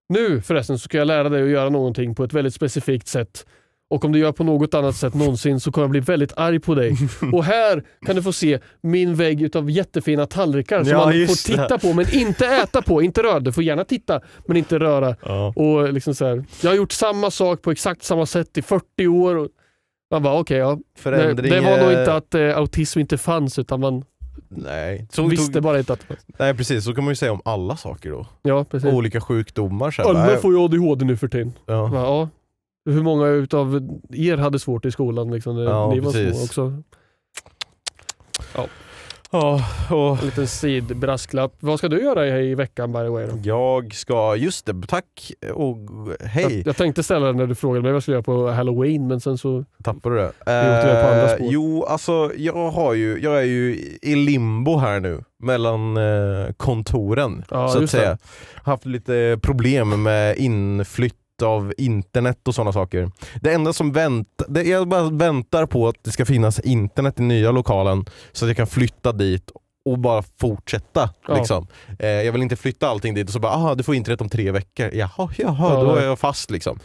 nu förresten så ska jag lära dig att göra någonting på ett väldigt specifikt sätt och om du gör på något annat sätt någonsin så kommer jag bli väldigt arg på dig. Och här kan du få se min vägg utav jättefina tallrikar som ja, man får titta det. på men inte äta på, inte röra. Du får gärna titta men inte röra. Ja. Och liksom så här, jag har gjort samma sak på exakt samma sätt i 40 år. Och man bara okej, okay, ja. det, det, var nog eh, inte att eh, autism inte fanns utan man Nej. Så Visste tog... bara inte att Nej precis, så kan man ju säga om alla saker då. Ja, precis. Olika sjukdomar. Så alla får ju ADHD nu för tiden. Ja. ja. Hur många utav er hade svårt i skolan liksom, när ja, ni var precis. små också? Ja. Ja, och... En liten sidbrasklapp. Vad ska du göra i, i veckan by the way? Då? Jag ska, just det, tack och hej. Jag, jag tänkte ställa den när du frågade mig vad jag skulle göra på halloween men sen så tappade du det. det eh, jo, alltså jag, har ju, jag är ju i limbo här nu mellan eh, kontoren ja, så att säga. Det. Haft lite problem med inflytt av internet och sådana saker. Det enda som väntar, jag bara väntar på att det ska finnas internet i nya lokalen så att jag kan flytta dit och bara fortsätta. Ja. Liksom. Eh, jag vill inte flytta allting dit och så bara aha, du får internet om tre veckor. Jaha, jaha ja, då är jag fast liksom.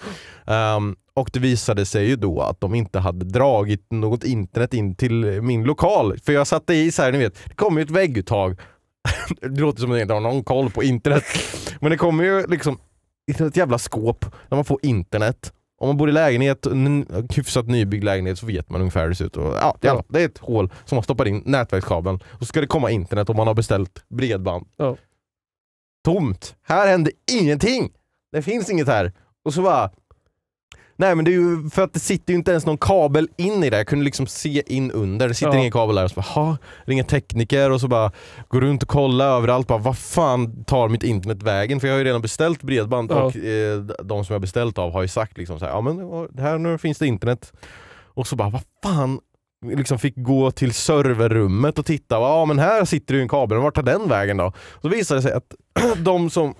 Um, och det visade sig ju då att de inte hade dragit något internet in till min lokal. För jag satte i så här, ni vet, det kom ju ett vägguttag. det låter som att jag inte har någon koll på internet. Men det kommer ju liksom i ett jävla skåp där man får internet. Om man bor i lägenhet, hyfsat nybyggd lägenhet, så vet man ungefär hur det ser ut. Och, ja, ja. Det är ett hål som man stoppar in nätverkskabeln och så ska det komma internet om man har beställt bredband. Ja. Tomt! Här händer ingenting! Det finns inget här. Och så bara, Nej men det är ju för att det sitter ju inte ens någon kabel in i det. Jag kunde liksom se in under. Det sitter ja. ingen kabel där. Och så bara, ringer tekniker och så bara går runt och kollar överallt. Bara, vad fan tar mitt internet vägen? För jag har ju redan beställt bredband ja. och eh, de som jag beställt av har ju sagt liksom så här, ja men här nu finns det internet. Och så bara, vad fan? Liksom fick gå till serverrummet och titta. Ja men här sitter ju en kabel, vart tar den vägen då? Och så visade det sig att de som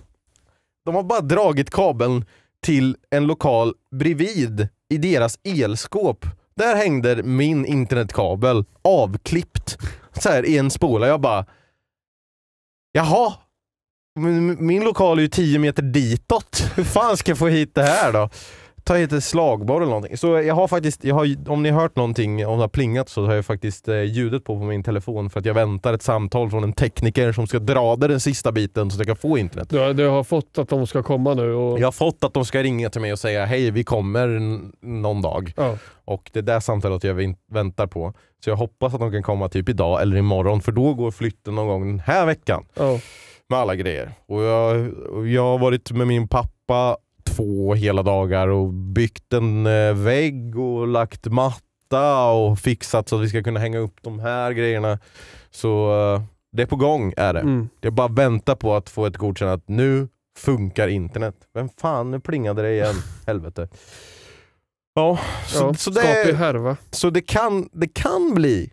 de har bara dragit kabeln till en lokal bredvid i deras elskåp. Där hängde min internetkabel avklippt så här, i en spola. Jag bara, jaha, min, min lokal är ju tio meter ditåt. Hur fan ska jag få hit det här då? ta hit en slagborr eller någonting. Så jag har faktiskt, jag har, om ni har hört någonting, om det har plingat så har jag faktiskt eh, ljudet på på min telefon för att jag väntar ett samtal från en tekniker som ska dra den sista biten så att jag kan få internet. Du, har, du har fått att de ska komma nu? Och... Jag har fått att de ska ringa till mig och säga hej, vi kommer någon dag. Ja. Och det är det samtalet jag väntar på. Så jag hoppas att de kan komma typ idag eller imorgon för då går flytten någon gång den här veckan. Ja. Med alla grejer. Och jag, jag har varit med min pappa två hela dagar och byggt en eh, vägg och lagt matta och fixat så att vi ska kunna hänga upp de här grejerna. Så eh, det är på gång är det. Mm. Det är bara att vänta på att få ett godkännande att nu funkar internet. Vem fan, nu plingade det igen. Helvete. Ja, så, ja, så, det, härva. så det, kan, det kan bli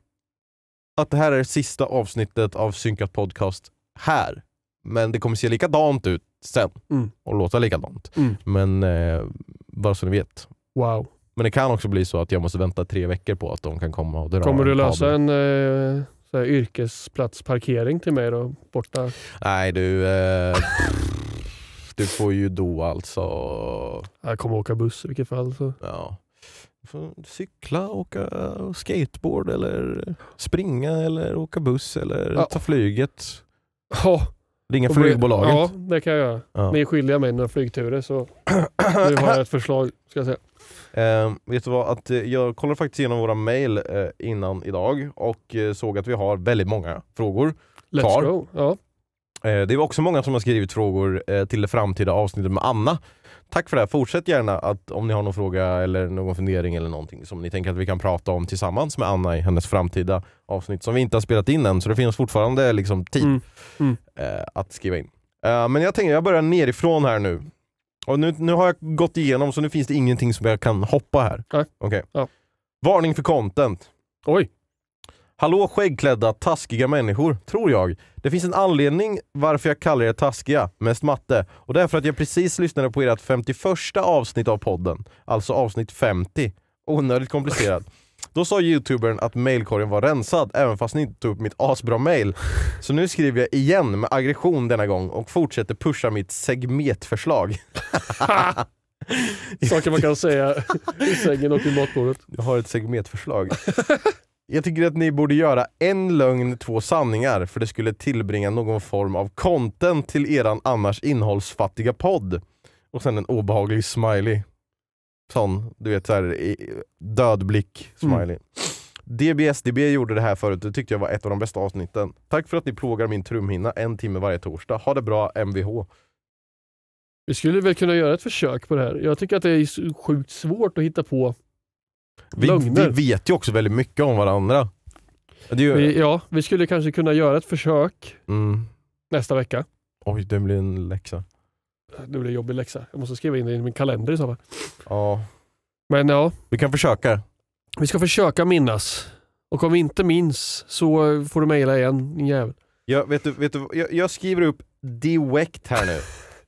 att det här är det sista avsnittet av Synkat Podcast här. Men det kommer se likadant ut sen mm. och låta likadant. Mm. Men eh, bara så ni vet. Wow. Men det kan också bli så att jag måste vänta tre veckor på att de kan komma och dra Kommer du lösa en eh, så yrkesplatsparkering till mig då? Borta? Nej du. Eh, du får ju då alltså... Jag kommer åka buss i vilket fall. Så. Ja. Du får cykla, åka skateboard eller springa eller åka buss eller ja. ta flyget. Ja, Ringa flygbolaget. Ja, det kan jag göra. Ja. Ni är skyldiga mig några flygturer så nu har jag ett förslag. Ska jag säga. Eh, vet du vad, att, eh, jag kollade faktiskt igenom våra mail eh, innan idag och eh, såg att vi har väldigt många frågor Let's kvar. Go. Ja. det är också många som har skrivit frågor till det framtida avsnittet med Anna Tack för det. Fortsätt gärna att om ni har någon fråga eller någon fundering eller någonting som ni tänker att vi kan prata om tillsammans med Anna i hennes framtida avsnitt som vi inte har spelat in än, så det finns fortfarande liksom tid mm. Mm. Eh, att skriva in. Eh, men jag tänker, jag börjar nerifrån här nu. Och nu, nu har jag gått igenom så nu finns det ingenting som jag kan hoppa här. Nej. Okay. Ja. Varning för content. Oj. Hallå skäggklädda, taskiga människor, tror jag. Det finns en anledning varför jag kallar er taskiga, mest matte. Och det är för att jag precis lyssnade på ert 51 avsnitt av podden. Alltså avsnitt 50. Onödigt komplicerat. Då sa youtubern att mailkorgen var rensad, även fast ni inte tog upp mitt asbra mail. Så nu skriver jag igen med aggression denna gång och fortsätter pusha mitt segmetförslag. Saker man kan säga i sängen och i matbordet. Jag har ett segmetförslag. Jag tycker att ni borde göra en lögn, två sanningar, för det skulle tillbringa någon form av content till eran annars innehållsfattiga podd. Och sen en obehaglig smiley. Sån, du vet såhär dödblick smiley. Mm. DBSDB gjorde det här förut, det tyckte jag var ett av de bästa avsnitten. Tack för att ni plågar min trumhinna en timme varje torsdag. Ha det bra, Mvh. Vi skulle väl kunna göra ett försök på det här. Jag tycker att det är sjukt svårt att hitta på vi, vi, vet ju också väldigt mycket om varandra. Ju... Vi, ja, vi skulle kanske kunna göra ett försök mm. nästa vecka. Oj, det blir en läxa. Det blir en jobbig läxa. Jag måste skriva in det i min kalender i så fall. Ja. Men ja. Vi kan försöka. Vi ska försöka minnas. Och om vi inte minns så får du mejla igen, din jävel. Jag, vet du, vet du, jag, jag skriver upp dewect här nu.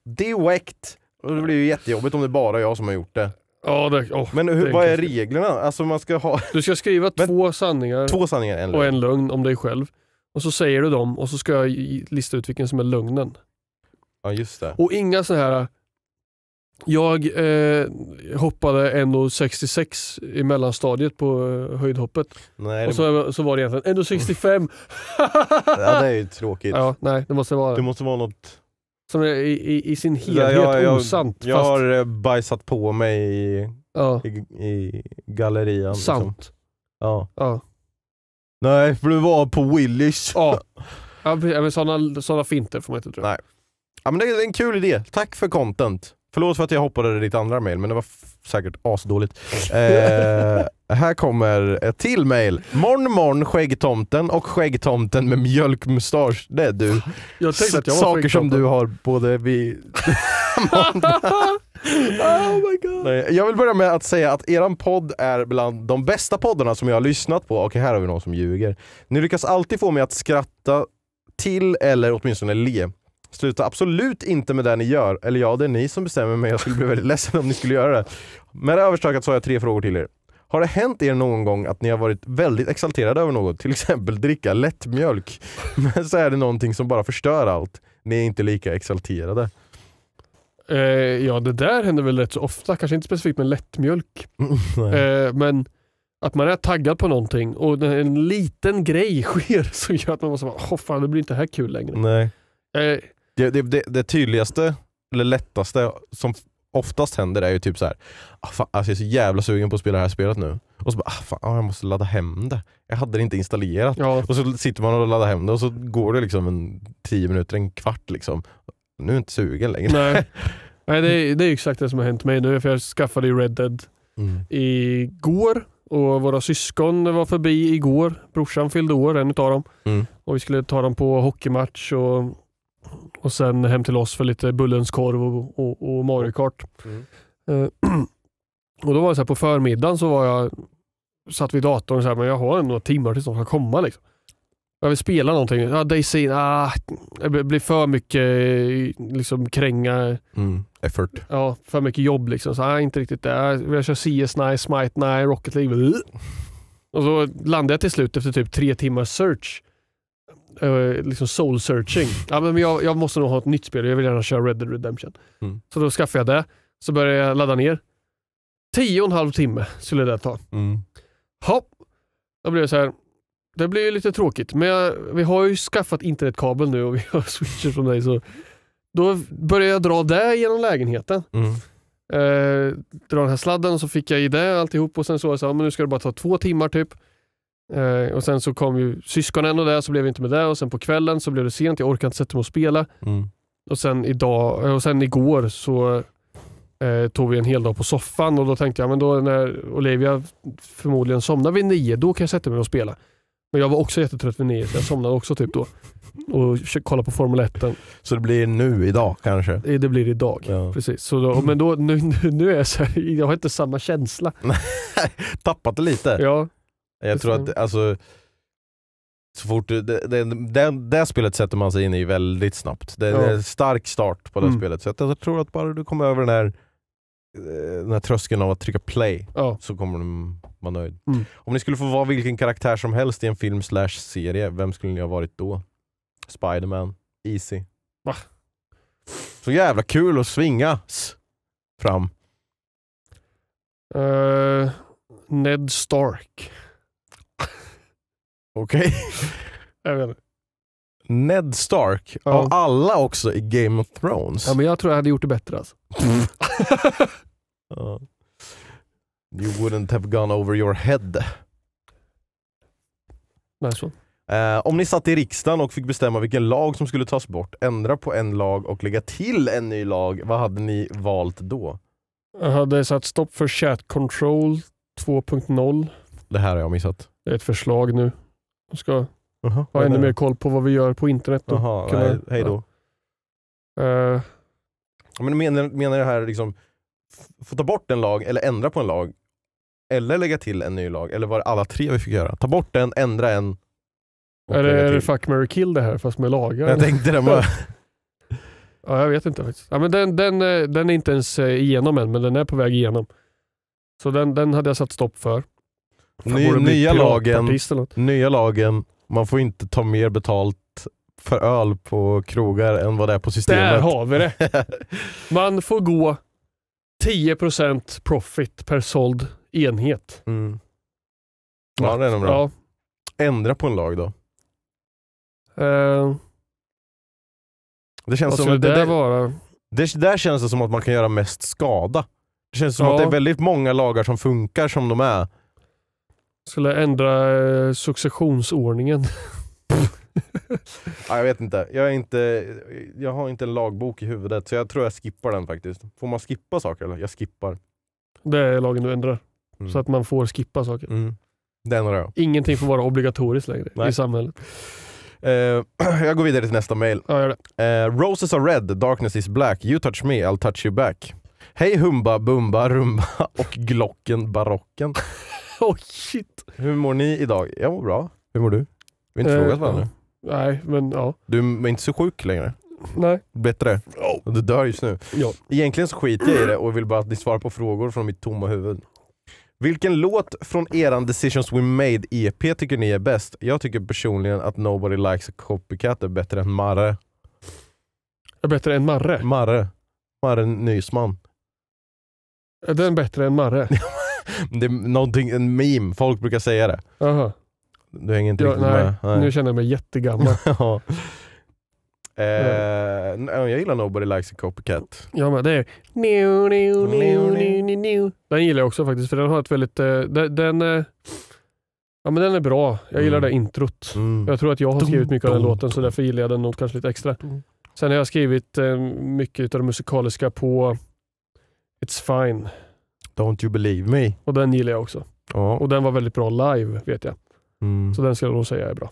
dewect. det blir ju jättejobbigt om det är bara jag som har gjort det. Ja, det, oh, Men hur, vad är reglerna? Alltså man ska ha... Du ska skriva Men, två sanningar, två sanningar en och en lögn om dig själv. Och så säger du dem och så ska jag lista ut vilken som är lögnen. Ja, just det. Och inga sådana här jag eh, hoppade 1,66 i mellanstadiet på eh, höjdhoppet. Nej, Och så, så var det egentligen 1,65. ja, det är ju tråkigt. Ja, nej, det måste vara... Det måste vara något som är i, i, i sin helhet jag, jag, osant. Jag, fast... har eh, bajsat på mig i, ja. i, i gallerian. Liksom. Sant. Liksom. Ja. ja. Nej, för du var på Willys. Ja. ja men sådana, sådana finter får man inte tro. Nej. Ja, men det är en kul idé. Tack för content. Förlåt för att jag hoppade ditt andra mail, men det var säkert asdåligt. Eh, här kommer ett till mail. Morn morn skäggtomten och skäggtomten med mjölkmustasch. Det är du. Jag tänkte att jag var Saker som du har både vid oh my God. Nej, jag vill börja med att säga att eran podd är bland de bästa poddarna som jag har lyssnat på. Okej, här har vi någon som ljuger. Ni lyckas alltid få mig att skratta till eller åtminstone le. Sluta absolut inte med det ni gör. Eller ja, det är ni som bestämmer men jag skulle bli väldigt ledsen om ni skulle göra det. Med det överstökat så har jag tre frågor till er. Har det hänt er någon gång att ni har varit väldigt exalterade över något? Till exempel dricka lättmjölk. Men så är det någonting som bara förstör allt. Ni är inte lika exalterade. Eh, ja, det där händer väl rätt så ofta. Kanske inte specifikt med lättmjölk. eh, men att man är taggad på någonting och en liten grej sker som gör att man måste vara, åh fan det blir inte här kul längre. Nej. Eh, det, det, det, det tydligaste, eller lättaste, som oftast händer är ju typ så här, ah, fan, alltså jag är så jävla sugen på att spela det här spelet nu. Och så bara, ah, fan, ah, jag måste ladda hem det. Jag hade det inte installerat. Ja. Och så sitter man och laddar hem det och så går det liksom en tio minuter, en kvart liksom. Nu är jag inte sugen längre. Nej, Nej det, är, det är exakt det som har hänt mig nu. För jag skaffade ju Red Dead mm. igår och våra syskon var förbi igår. Brorsan fyllde år, en utav dem. Mm. Och vi skulle ta dem på hockeymatch och och sen hem till oss för lite bullens korv och, och, och Mario Kart. Mm. Uh, och då var det så här, på förmiddagen så var jag, satt vid datorn och så här, men jag har några timmar tills de ska komma. Liksom. Jag vill spela någonting. Ja, Daisy, ah, det blir för mycket liksom, kränga. Mm. Effort. Ja, för mycket jobb. Liksom. Så, ah, inte riktigt det. Jag kör CS, nej, Smite, nej, Rocket League. Och så landade jag till slut efter typ tre timmars search uh, liksom soul searching. Mm. ja, men jag, jag, måste nog ha ett nytt spel jag vill gärna köra Red Dead Redemption. Mm. Så då skaffade jag det. Så började jag ladda ner. Tio och en halv timme skulle det ta. Mm. Hopp. Då blev det så här. Det blir lite tråkigt, men jag, vi har ju skaffat internetkabel nu och vi har switcher från dig. Så då började jag dra det genom lägenheten. Mm. Eh, dra den här sladden och så fick jag i det alltihop och sen så var det men nu ska det bara ta två timmar typ. Eh, och Sen så kom ju syskonen och det, så blev vi inte med det. Och Sen på kvällen så blev det sent, jag orkade inte sätta mig och spela. Mm. Och, sen idag, eh, och sen igår så eh, tog vi en hel dag på soffan och då tänkte jag men då när Olivia förmodligen somnar vid nio, då kan jag sätta mig och spela. Men jag var också jättetrött vid nio, så jag somnade också typ då. Och kollade på Formel 1. Så det blir nu idag kanske? Eh, det blir idag, ja. precis. Så då, men då, nu, nu är jag så här, jag har inte samma känsla. Tappat det lite? Ja. Jag tror att alltså, så fort det, det, det, det spelet sätter man sig in i väldigt snabbt. Det, ja. det är en stark start på det mm. spelet. Så jag tror att bara du kommer över den här, eh, den här tröskeln av att trycka play ja. så kommer du vara nöjd. Mm. Om ni skulle få vara vilken karaktär som helst i en film slash serie, vem skulle ni ha varit då? Spiderman, Easy. Va? Så jävla kul att svingas fram. Uh, Ned Stark. Okej? Okay. Ned Stark, ja. av alla också i Game of Thrones. Ja, men jag tror jag hade gjort det bättre alltså. uh, you wouldn't have gone over your head. Nice one. Uh, eh, om ni satt i riksdagen och fick bestämma vilken lag som skulle tas bort, ändra på en lag och lägga till en ny lag, vad hade ni valt då? Jag hade satt stopp för chat control 2.0. Det här har jag missat. Det är ett förslag nu. De ska Aha, ha ännu mer koll på vad vi gör på internet. Och Aha, kunna, nej, hej då. Uh, men menar, menar det här liksom, få ta bort en lag eller ändra på en lag? Eller lägga till en ny lag? Eller var det alla tre vi fick göra? Ta bort en, ändra en? Är det, är det fuck, marry, kill det här fast med lagar? Jag tänkte det med. ja, jag vet inte faktiskt. Ja, men den, den, eh, den är inte ens eh, igenom än, men den är på väg igenom. Så den, den hade jag satt stopp för. Ny, nya, lagen, nya lagen, man får inte ta mer betalt för öl på krogar än vad det är på systemet. Där har vi det! Man får gå 10% profit per såld enhet. Mm. Ja, det är nog bra. Ja. Ändra på en lag då. Uh, det känns vad som skulle det, där, vara? Det, där känns det som att man kan göra mest skada. Det känns som ja. att det är väldigt många lagar som funkar som de är. Skulle ändra eh, successionsordningen. ja, jag vet inte. Jag, är inte. jag har inte en lagbok i huvudet, så jag tror jag skippar den faktiskt. Får man skippa saker? eller? Jag skippar. Det är lagen du ändrar. Mm. Så att man får skippa saker. Mm. Den har jag. Ingenting får vara obligatoriskt längre Nej. i samhället. Uh, jag går vidare till nästa mail. Ja, gör det. Uh, Roses are red, darkness is black. You touch me, I'll touch you back. Hej Humba, Bumba, Rumba och Glocken, Barocken. oh, shit. Hur mår ni idag? Jag mår bra. Hur mår du? Vi har inte eh, frågat varandra. Nej, men ja. Du är inte så sjuk längre. Nej. Bättre. Oh. Du dör just nu. Ja. Egentligen så skiter jag i det och vill bara att ni svarar på frågor från mitt tomma huvud. Vilken låt från eran Decisions We Made EP tycker ni är bäst? Jag tycker personligen att Nobody Likes A Copycat är bättre än Marre. Är bättre än Marre? Marre. Marre Nysman. Är den bättre än Marre? det är någonting, en meme, folk brukar säga det. Aha. Du hänger inte ja, riktigt nej. med? Nej. Nu känner jag mig jättegammal. ja. Eh, ja. Jag gillar Nobody Likes a Copycat. Ja men det är new, new, new, new, new. Den gillar jag också faktiskt för den har ett väldigt, eh, den, den eh, ja, men den är bra. Jag gillar mm. det introt. Mm. Jag tror att jag har skrivit mycket av den låten så därför gillar jag den nog kanske lite extra. Sen har jag skrivit eh, mycket av det musikaliska på It's fine. Don't You Believe Me. Och den gillar jag också. Ja. Och den var väldigt bra live vet jag. Mm. Så den skulle jag nog säga är bra.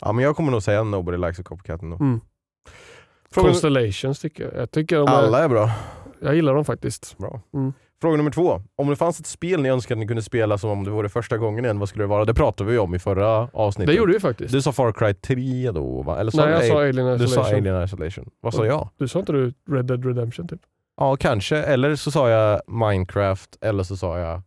Ja, men jag kommer nog säga Nobody Likes a Copycat ändå. Mm. Fråga... Constellations tycker jag. jag tycker de Alla är... är bra. Jag gillar dem faktiskt. Bra. Mm. Fråga nummer två. Om det fanns ett spel ni önskade att ni kunde spela som om det vore första gången igen, vad skulle det vara? Det pratade vi om i förra avsnittet. Det gjorde vi faktiskt. Du sa Far Cry 3 då, va? Eller sa Nej, jag sa Alien Isolation. Du sa Alien Isolation. Vad sa jag? Du sa inte du Red Dead Redemption typ? Ja, kanske. Eller så sa jag Minecraft, eller så sa jag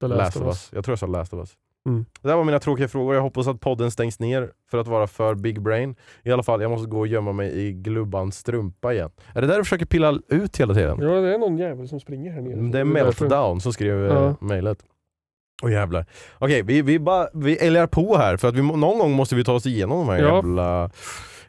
The Last, Last of Us. Jag tror jag sa Last of Us. Mm. Det där var mina tråkiga frågor. Jag hoppas att podden stängs ner för att vara för big brain. I alla fall, jag måste gå och gömma mig i glubbans strumpa igen. Är det där du försöker pilla ut hela tiden? Ja, det är någon jävel som springer här nere. Mm, det är Meltdown som skrev eh, ja. mejlet. Åh oh, jävlar. Okej, okay, vi, vi, vi älgar på här för att vi, någon gång måste vi ta oss igenom de här ja. jävla...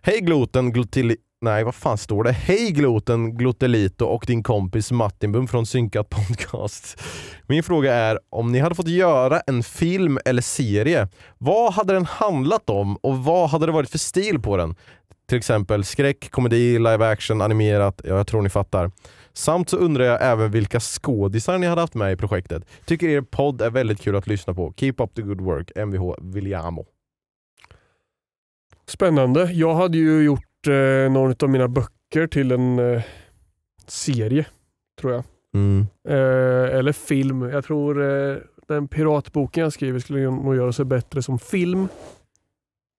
Hej gloten, glutili... Nej, vad fan står det? Hej Gloten, Glotelito och din kompis Mattinbum från Synkat Podcast. Min fråga är, om ni hade fått göra en film eller serie, vad hade den handlat om och vad hade det varit för stil på den? Till exempel skräck, komedi, live action, animerat, ja, jag tror ni fattar. Samt så undrar jag även vilka skådisar ni hade haft med i projektet. Tycker er podd är väldigt kul att lyssna på. Keep up the good work, Mvh Viljamo. Spännande. Jag hade ju gjort eh, någon av mina böcker till en eh, serie, tror jag. Mm. Eh, eller film. Jag tror eh, den piratboken jag skriver skulle nog göra sig bättre som film.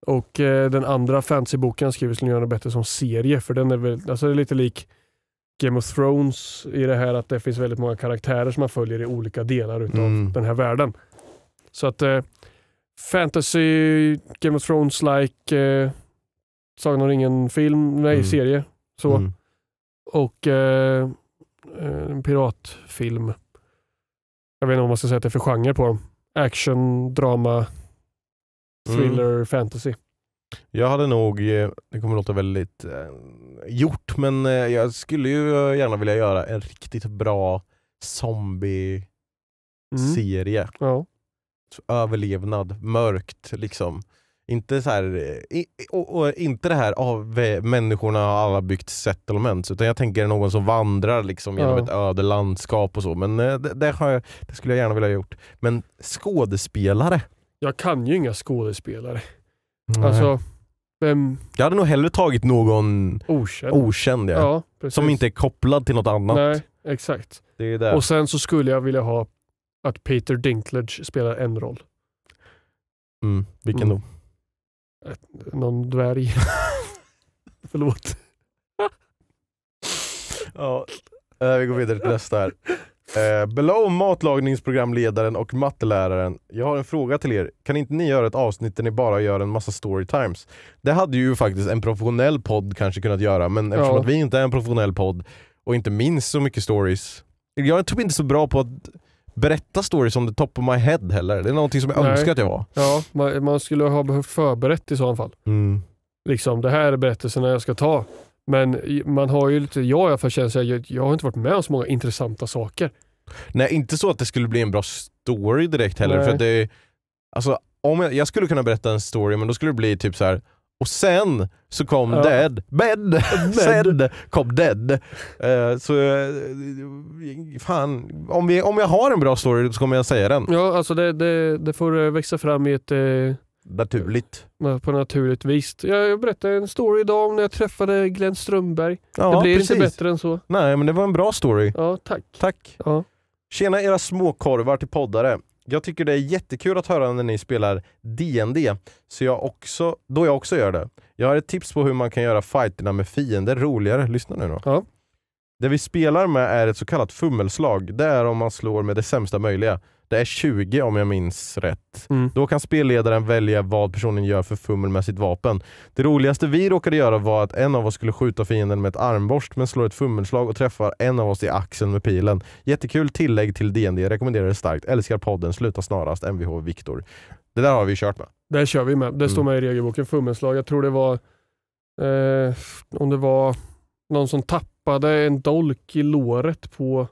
Och eh, den andra fantasyboken jag skriver skulle göra det bättre som serie, för den är väl, alltså är lite lik Game of Thrones i det här att det finns väldigt många karaktärer som man följer i olika delar av mm. den här världen. Så att eh, fantasy, Game of Thrones-like, eh, Sagan om ringen-film, nej, mm. serie. Så. Mm. Och eh, eh en piratfilm. Jag vet inte vad man ska säga att det är för genre på dem. Action, drama, mm. thriller, mm. fantasy. Jag hade nog, eh, det kommer låta väldigt eh, gjort, men eh, jag skulle ju gärna vilja göra en riktigt bra zombie-serie. Ja. Mm. Överlevnad, mörkt liksom. Inte så här, eh, i, och, och, inte det här av eh, människorna har alla byggt settlements, utan jag tänker någon som vandrar liksom genom ja. ett öde landskap och så. Men eh, det, det, jag, det, skulle jag gärna vilja ha gjort. Men skådespelare? Jag kan ju inga skådespelare. Nej. Alltså, vem... Jag hade nog hellre tagit någon okänd, okänd ja. Ja, som inte är kopplad till något annat. Nej, exakt. Och sen så skulle jag vilja ha att Peter Dinklage spelar en roll. Mm, vilken mm. då? någon dvärg. Förlåt. ja, eh, vi går vidare till nästa här. Eh, below matlagningsprogramledaren och matteläraren. Jag har en fråga till er. Kan inte ni göra ett avsnitt där ni bara gör en massa storytimes? Det hade ju faktiskt en professionell podd kanske kunnat göra, men ja. eftersom att vi inte är en professionell podd och inte minns så mycket stories. Jag är typ inte så bra på att berätta stories on the top of my head heller. Det är någonting som jag Nej. önskar att jag var. Ja, man, man skulle ha behövt förberett i så fall. Mm. Liksom, det här är berättelserna jag ska ta. Men man har ju lite, jag i alla fall känner jag, jag har inte varit med om så många intressanta saker. Nej, inte så att det skulle bli en bra story direkt heller. Nej. För det, alltså, om jag, jag skulle kunna berätta en story, men då skulle det bli typ så här och sen så kom ja. Dead. Bed! sen kom Dead. Uh, så eh, fan, om, vi, om jag har en bra story så kommer jag säga den. Ja, alltså det, det, det får eh, växa fram i ett... Eh, naturligt. På naturligt vis. Jag, jag berättade en story idag om när jag träffade Glenn Strömberg. Ja, det blir precis. inte bättre än så. Nej, men det var en bra story. Ja, tack. Tack. Ja. Tjena era småkorvar till poddare. Jag tycker det är jättekul att höra när ni spelar DND, så jag också, då jag också gör det. Jag har ett tips på hur man kan göra fighterna med fiender roligare. Lyssna nu då. Ja. Det vi spelar med är ett så kallat fummelslag. Det är om man slår med det sämsta möjliga. Det är 20 om jag minns rätt. Mm. Då kan spelledaren välja vad personen gör för fummel med sitt vapen. Det roligaste vi råkade göra var att en av oss skulle skjuta fienden med ett armborst men slår ett fummelslag och träffar en av oss i axeln med pilen. Jättekul tillägg till DND. rekommenderar det starkt. Älskar podden, sluta snarast. Mvh Viktor. Det där har vi kört med. Det kör vi med. Det står mm. med i regelboken. Fummelslag. Jag tror det var eh, om det var någon som tappade en dolk i låret på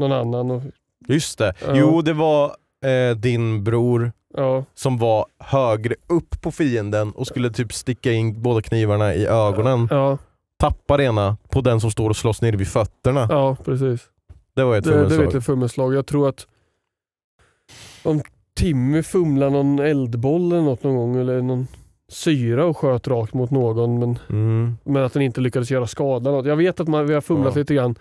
någon annan och Just det. Ja. Jo, det var eh, din bror ja. som var högre upp på fienden och skulle typ sticka in båda knivarna i ögonen. Ja. Tappar ena på den som står och slåss nere vid fötterna. Ja, precis. Det var ett fummelslag. Det, det vet ett fummelslag. Jag tror att om Timmy fumlar någon eldboll eller något någon gång, eller någon syra och sköt rakt mot någon, men, mm. men att den inte lyckades göra skada. Jag vet att man, vi har fumlat ja. lite grann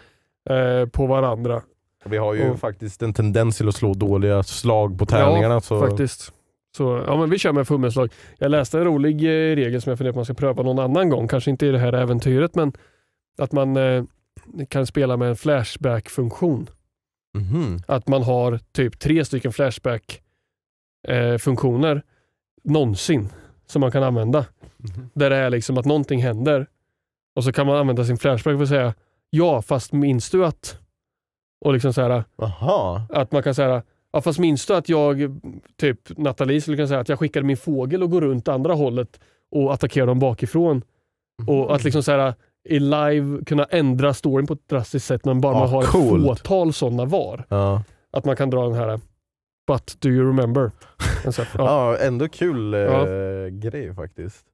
eh, på varandra. Vi har ju och, faktiskt en tendens till att slå dåliga slag på tärningarna. Ja, så. faktiskt. Så, ja, men vi kör med fummelslag. Jag läste en rolig eh, regel som jag funderar på att man ska pröva någon annan gång. Kanske inte i det här äventyret, men att man eh, kan spela med en flashback-funktion. Mm -hmm. Att man har typ tre stycken flashback-funktioner eh, någonsin som man kan använda. Mm -hmm. Där det är liksom att någonting händer och så kan man använda sin flashback för att säga ja, fast minns du att och liksom så här, Att man kan säga, ja, fast minns du att jag, typ Nathalie skulle kunna säga att jag skickade min fågel och går runt andra hållet och attackerar dem bakifrån. Mm. Och att liksom så här, i live kunna ändra storyn på ett drastiskt sätt men bara ja, man har coolt. ett fåtal sådana var. Ja. Att man kan dra den här “But do you remember?” ja. ja, ändå kul eh, ja. grej faktiskt.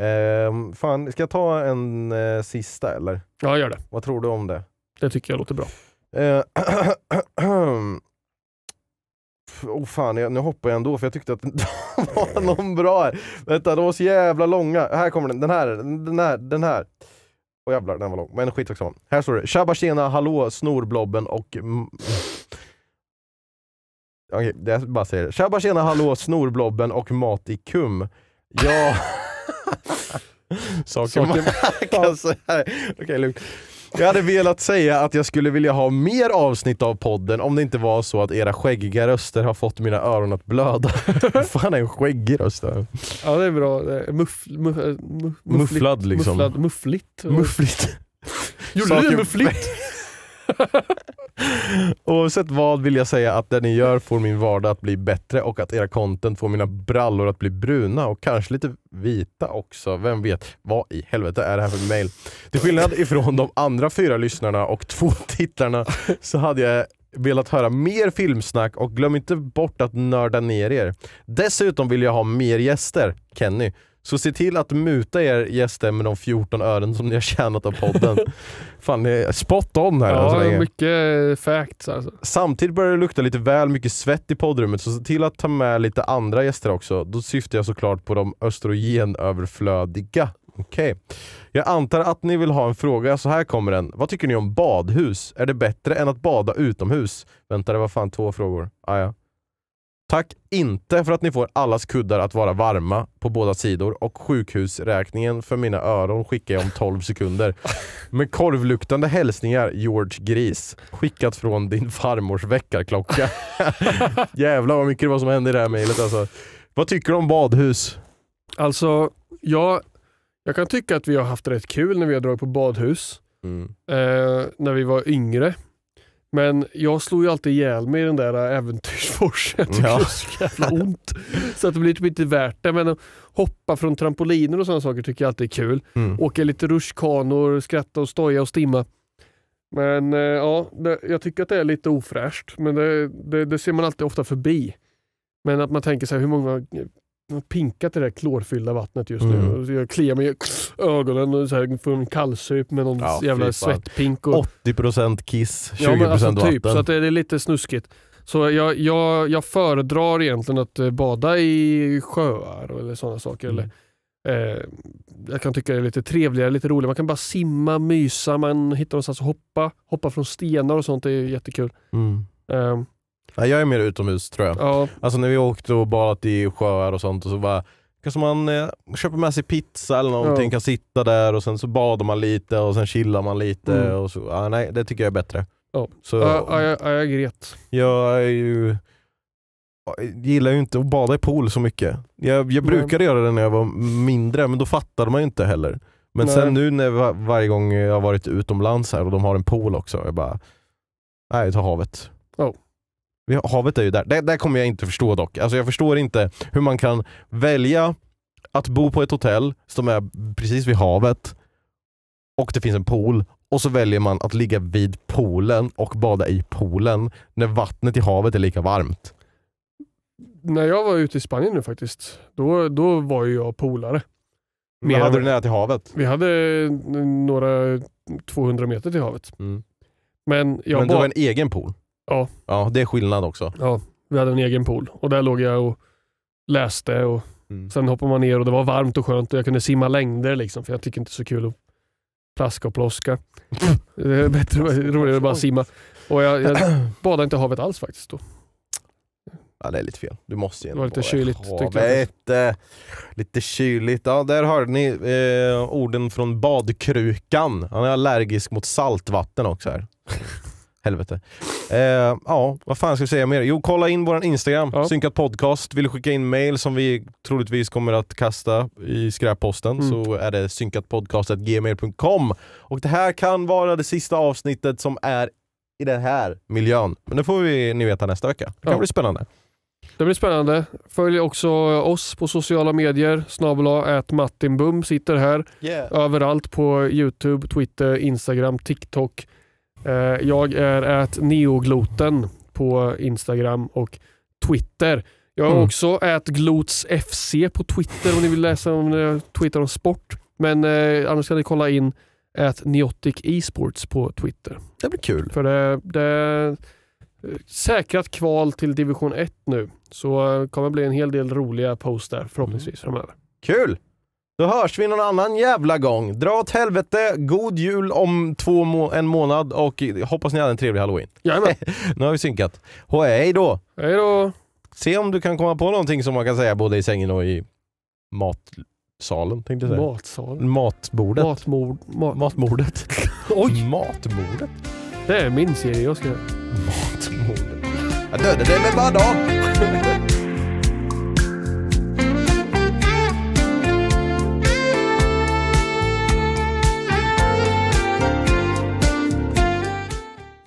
Eh, fan, ska jag ta en eh, sista eller? Ja, gör det. Vad tror du om det? Det tycker jag låter bra. Eh, oh fan, jag, nu hoppar jag ändå för jag tyckte att det var någon bra här. Vänta, de var så jävla långa. Här kommer den, den här, den här, den här. Åh oh, jävlar, den var lång. Men skit också. Här står det. Tjabba tjena, hallå, snorblobben och... Okej, okay, jag bara säger det. Tjabba tjena, hallå, snorblobben och Matikum. Ja... Saker man kan säga. Okej, lugnt. Jag hade velat säga att jag skulle vilja ha mer avsnitt av podden om det inte var så att era skäggiga röster har fått mina öron att blöda. fan är en skäggig röst? Här? Ja det är bra. Muff, muff, muff, mufflad liksom. Mufflad, muffligt. Muffligt. Gjorde du det muffligt? Oavsett vad vill jag säga att det ni gör får min vardag att bli bättre och att era content får mina brallor att bli bruna och kanske lite vita också. Vem vet? Vad i helvete är det här för mail? Till skillnad ifrån de andra fyra lyssnarna och två tittarna så hade jag velat höra mer filmsnack och glöm inte bort att nörda ner er. Dessutom vill jag ha mer gäster. Kenny, så se till att muta er gäster med de 14 ören som ni har tjänat av podden. Fan, det är spot on här alltså, Ja, alltså, mycket eh, facts alltså. Samtidigt börjar det lukta lite väl mycket svett i poddrummet, så se till att ta med lite andra gäster också. Då syftar jag såklart på de östrogenöverflödiga. Okej. Okay. Jag antar att ni vill ha en fråga, så här kommer den. Vad tycker ni om badhus? Är det bättre än att bada utomhus? Vänta, det var fan två frågor. Ah, ja. Tack inte för att ni får allas kuddar att vara varma på båda sidor och sjukhusräkningen för mina öron skickar jag om 12 sekunder. Med korvluktande hälsningar George Gris. Skickat från din farmors väckarklocka. Jävlar vad mycket det var som hände i det här mejlet alltså. Vad tycker du om badhus? Alltså, jag, jag kan tycka att vi har haft rätt kul när vi har dragit på badhus. Mm. Eh, när vi var yngre. Men jag slog ju alltid ihjäl mig i den där äventyrsforsen. jag Ja. Det så jävla ont. Så att det blir typ inte värt det. Men att hoppa från trampoliner och sådana saker tycker jag alltid är kul. Mm. Åka lite rutschkanor, skratta och stoja och stimma. Men eh, ja, det, jag tycker att det är lite ofräscht. Men det, det, det ser man alltid ofta förbi. Men att man tänker så här, hur många pinkat det där klorfyllda vattnet just nu. Så mm. jag kliar mig i ögonen och så här får en kallsup med någon ja, jävla svettpink. Och... 80% kiss, 20% ja, men alltså, typ. vatten. Typ, så att det är lite snuskigt. Så jag, jag, jag föredrar egentligen att eh, bada i sjöar eller sådana saker. Mm. Eller, eh, jag kan tycka det är lite trevligare, lite roligare. Man kan bara simma, mysa, man hittar någonstans att hoppa. Hoppa från stenar och sånt, det är jättekul. Mm. Eh, Nej, jag är mer utomhus tror jag. Ja. Alltså när vi åkte och badat i sjöar och sånt och så bara Kanske man eh, köper med sig pizza eller någonting, ja. kan sitta där och sen så badar man lite och sen chillar man lite. Mm. Och så, ah, nej, det tycker jag är bättre. Ja, så, ja, ja, ja jag gret. Jag är ju gillar ju inte att bada i pool så mycket. Jag, jag brukade göra det när jag var mindre, men då fattade man ju inte heller. Men nej. sen nu när var, varje gång jag har varit utomlands här och de har en pool också, jag bara, nej, jag tar havet. Oh havet är ju där. Det, där kommer jag inte förstå dock. Alltså jag förstår inte hur man kan välja att bo på ett hotell som är precis vid havet och det finns en pool och så väljer man att ligga vid poolen och bada i poolen när vattnet i havet är lika varmt. När jag var ute i Spanien nu faktiskt, då, då var ju jag polare. Men hade du nära till havet? Vi hade några 200 meter till havet. Mm. Men, jag Men du har en egen pool? Ja. Ja, det är skillnad också. Ja, vi hade en egen pool och där låg jag och läste och mm. sen hoppade man ner och det var varmt och skönt och jag kunde simma längder liksom, för jag tycker inte så kul att plaska och ploska. det är bättre, roligare att bara simma. Och jag, jag badade inte i havet alls faktiskt då. Ja, det är lite fel. Du måste ju Det var lite kyligt tyckte Jag. Lite kyligt. Ja, där hörde ni eh, orden från badkrukan. Han är allergisk mot saltvatten också här. Helvete. Eh, ja, vad fan ska vi säga mer? Jo, kolla in vår Instagram, ja. synkat podcast. Vill du skicka in mail som vi troligtvis kommer att kasta i skräpposten mm. så är det synkatpodcast.gmail.com. Och det här kan vara det sista avsnittet som är i den här miljön. Men det får vi ni veta nästa vecka. Det kan ja. bli spännande. Det blir spännande. Följ också oss på sociala medier. Snabel Martin Bum sitter här. Yeah. Överallt på Youtube, Twitter, Instagram, TikTok. Eh, jag är ät neogloten på Instagram och Twitter. Jag är mm. också ät Glots på Twitter om ni vill läsa om jag eh, twittrar om sport. Men eh, annars kan ni kolla in ät Neotic Esports på Twitter. Det blir kul. För det, det eh, säkrat kval till division 1 nu. Så det kommer bli en hel del roliga posts där förhoppningsvis mm. framöver. Kul! Då hörs vi någon annan jävla gång. Dra åt helvete, god jul om två må en månad och hoppas ni hade en trevlig halloween. Jajamän. nu har vi synkat. Hej då! Hej då! Se om du kan komma på någonting som man kan säga både i sängen och i matsalen. Tänkte jag säga. Matsalen? Matbordet. Matmord, mat... Matmordet. Oj! Matbordet. Det är min serie jag ska göra. Matmordet. Jag dödade dig med bara dagen.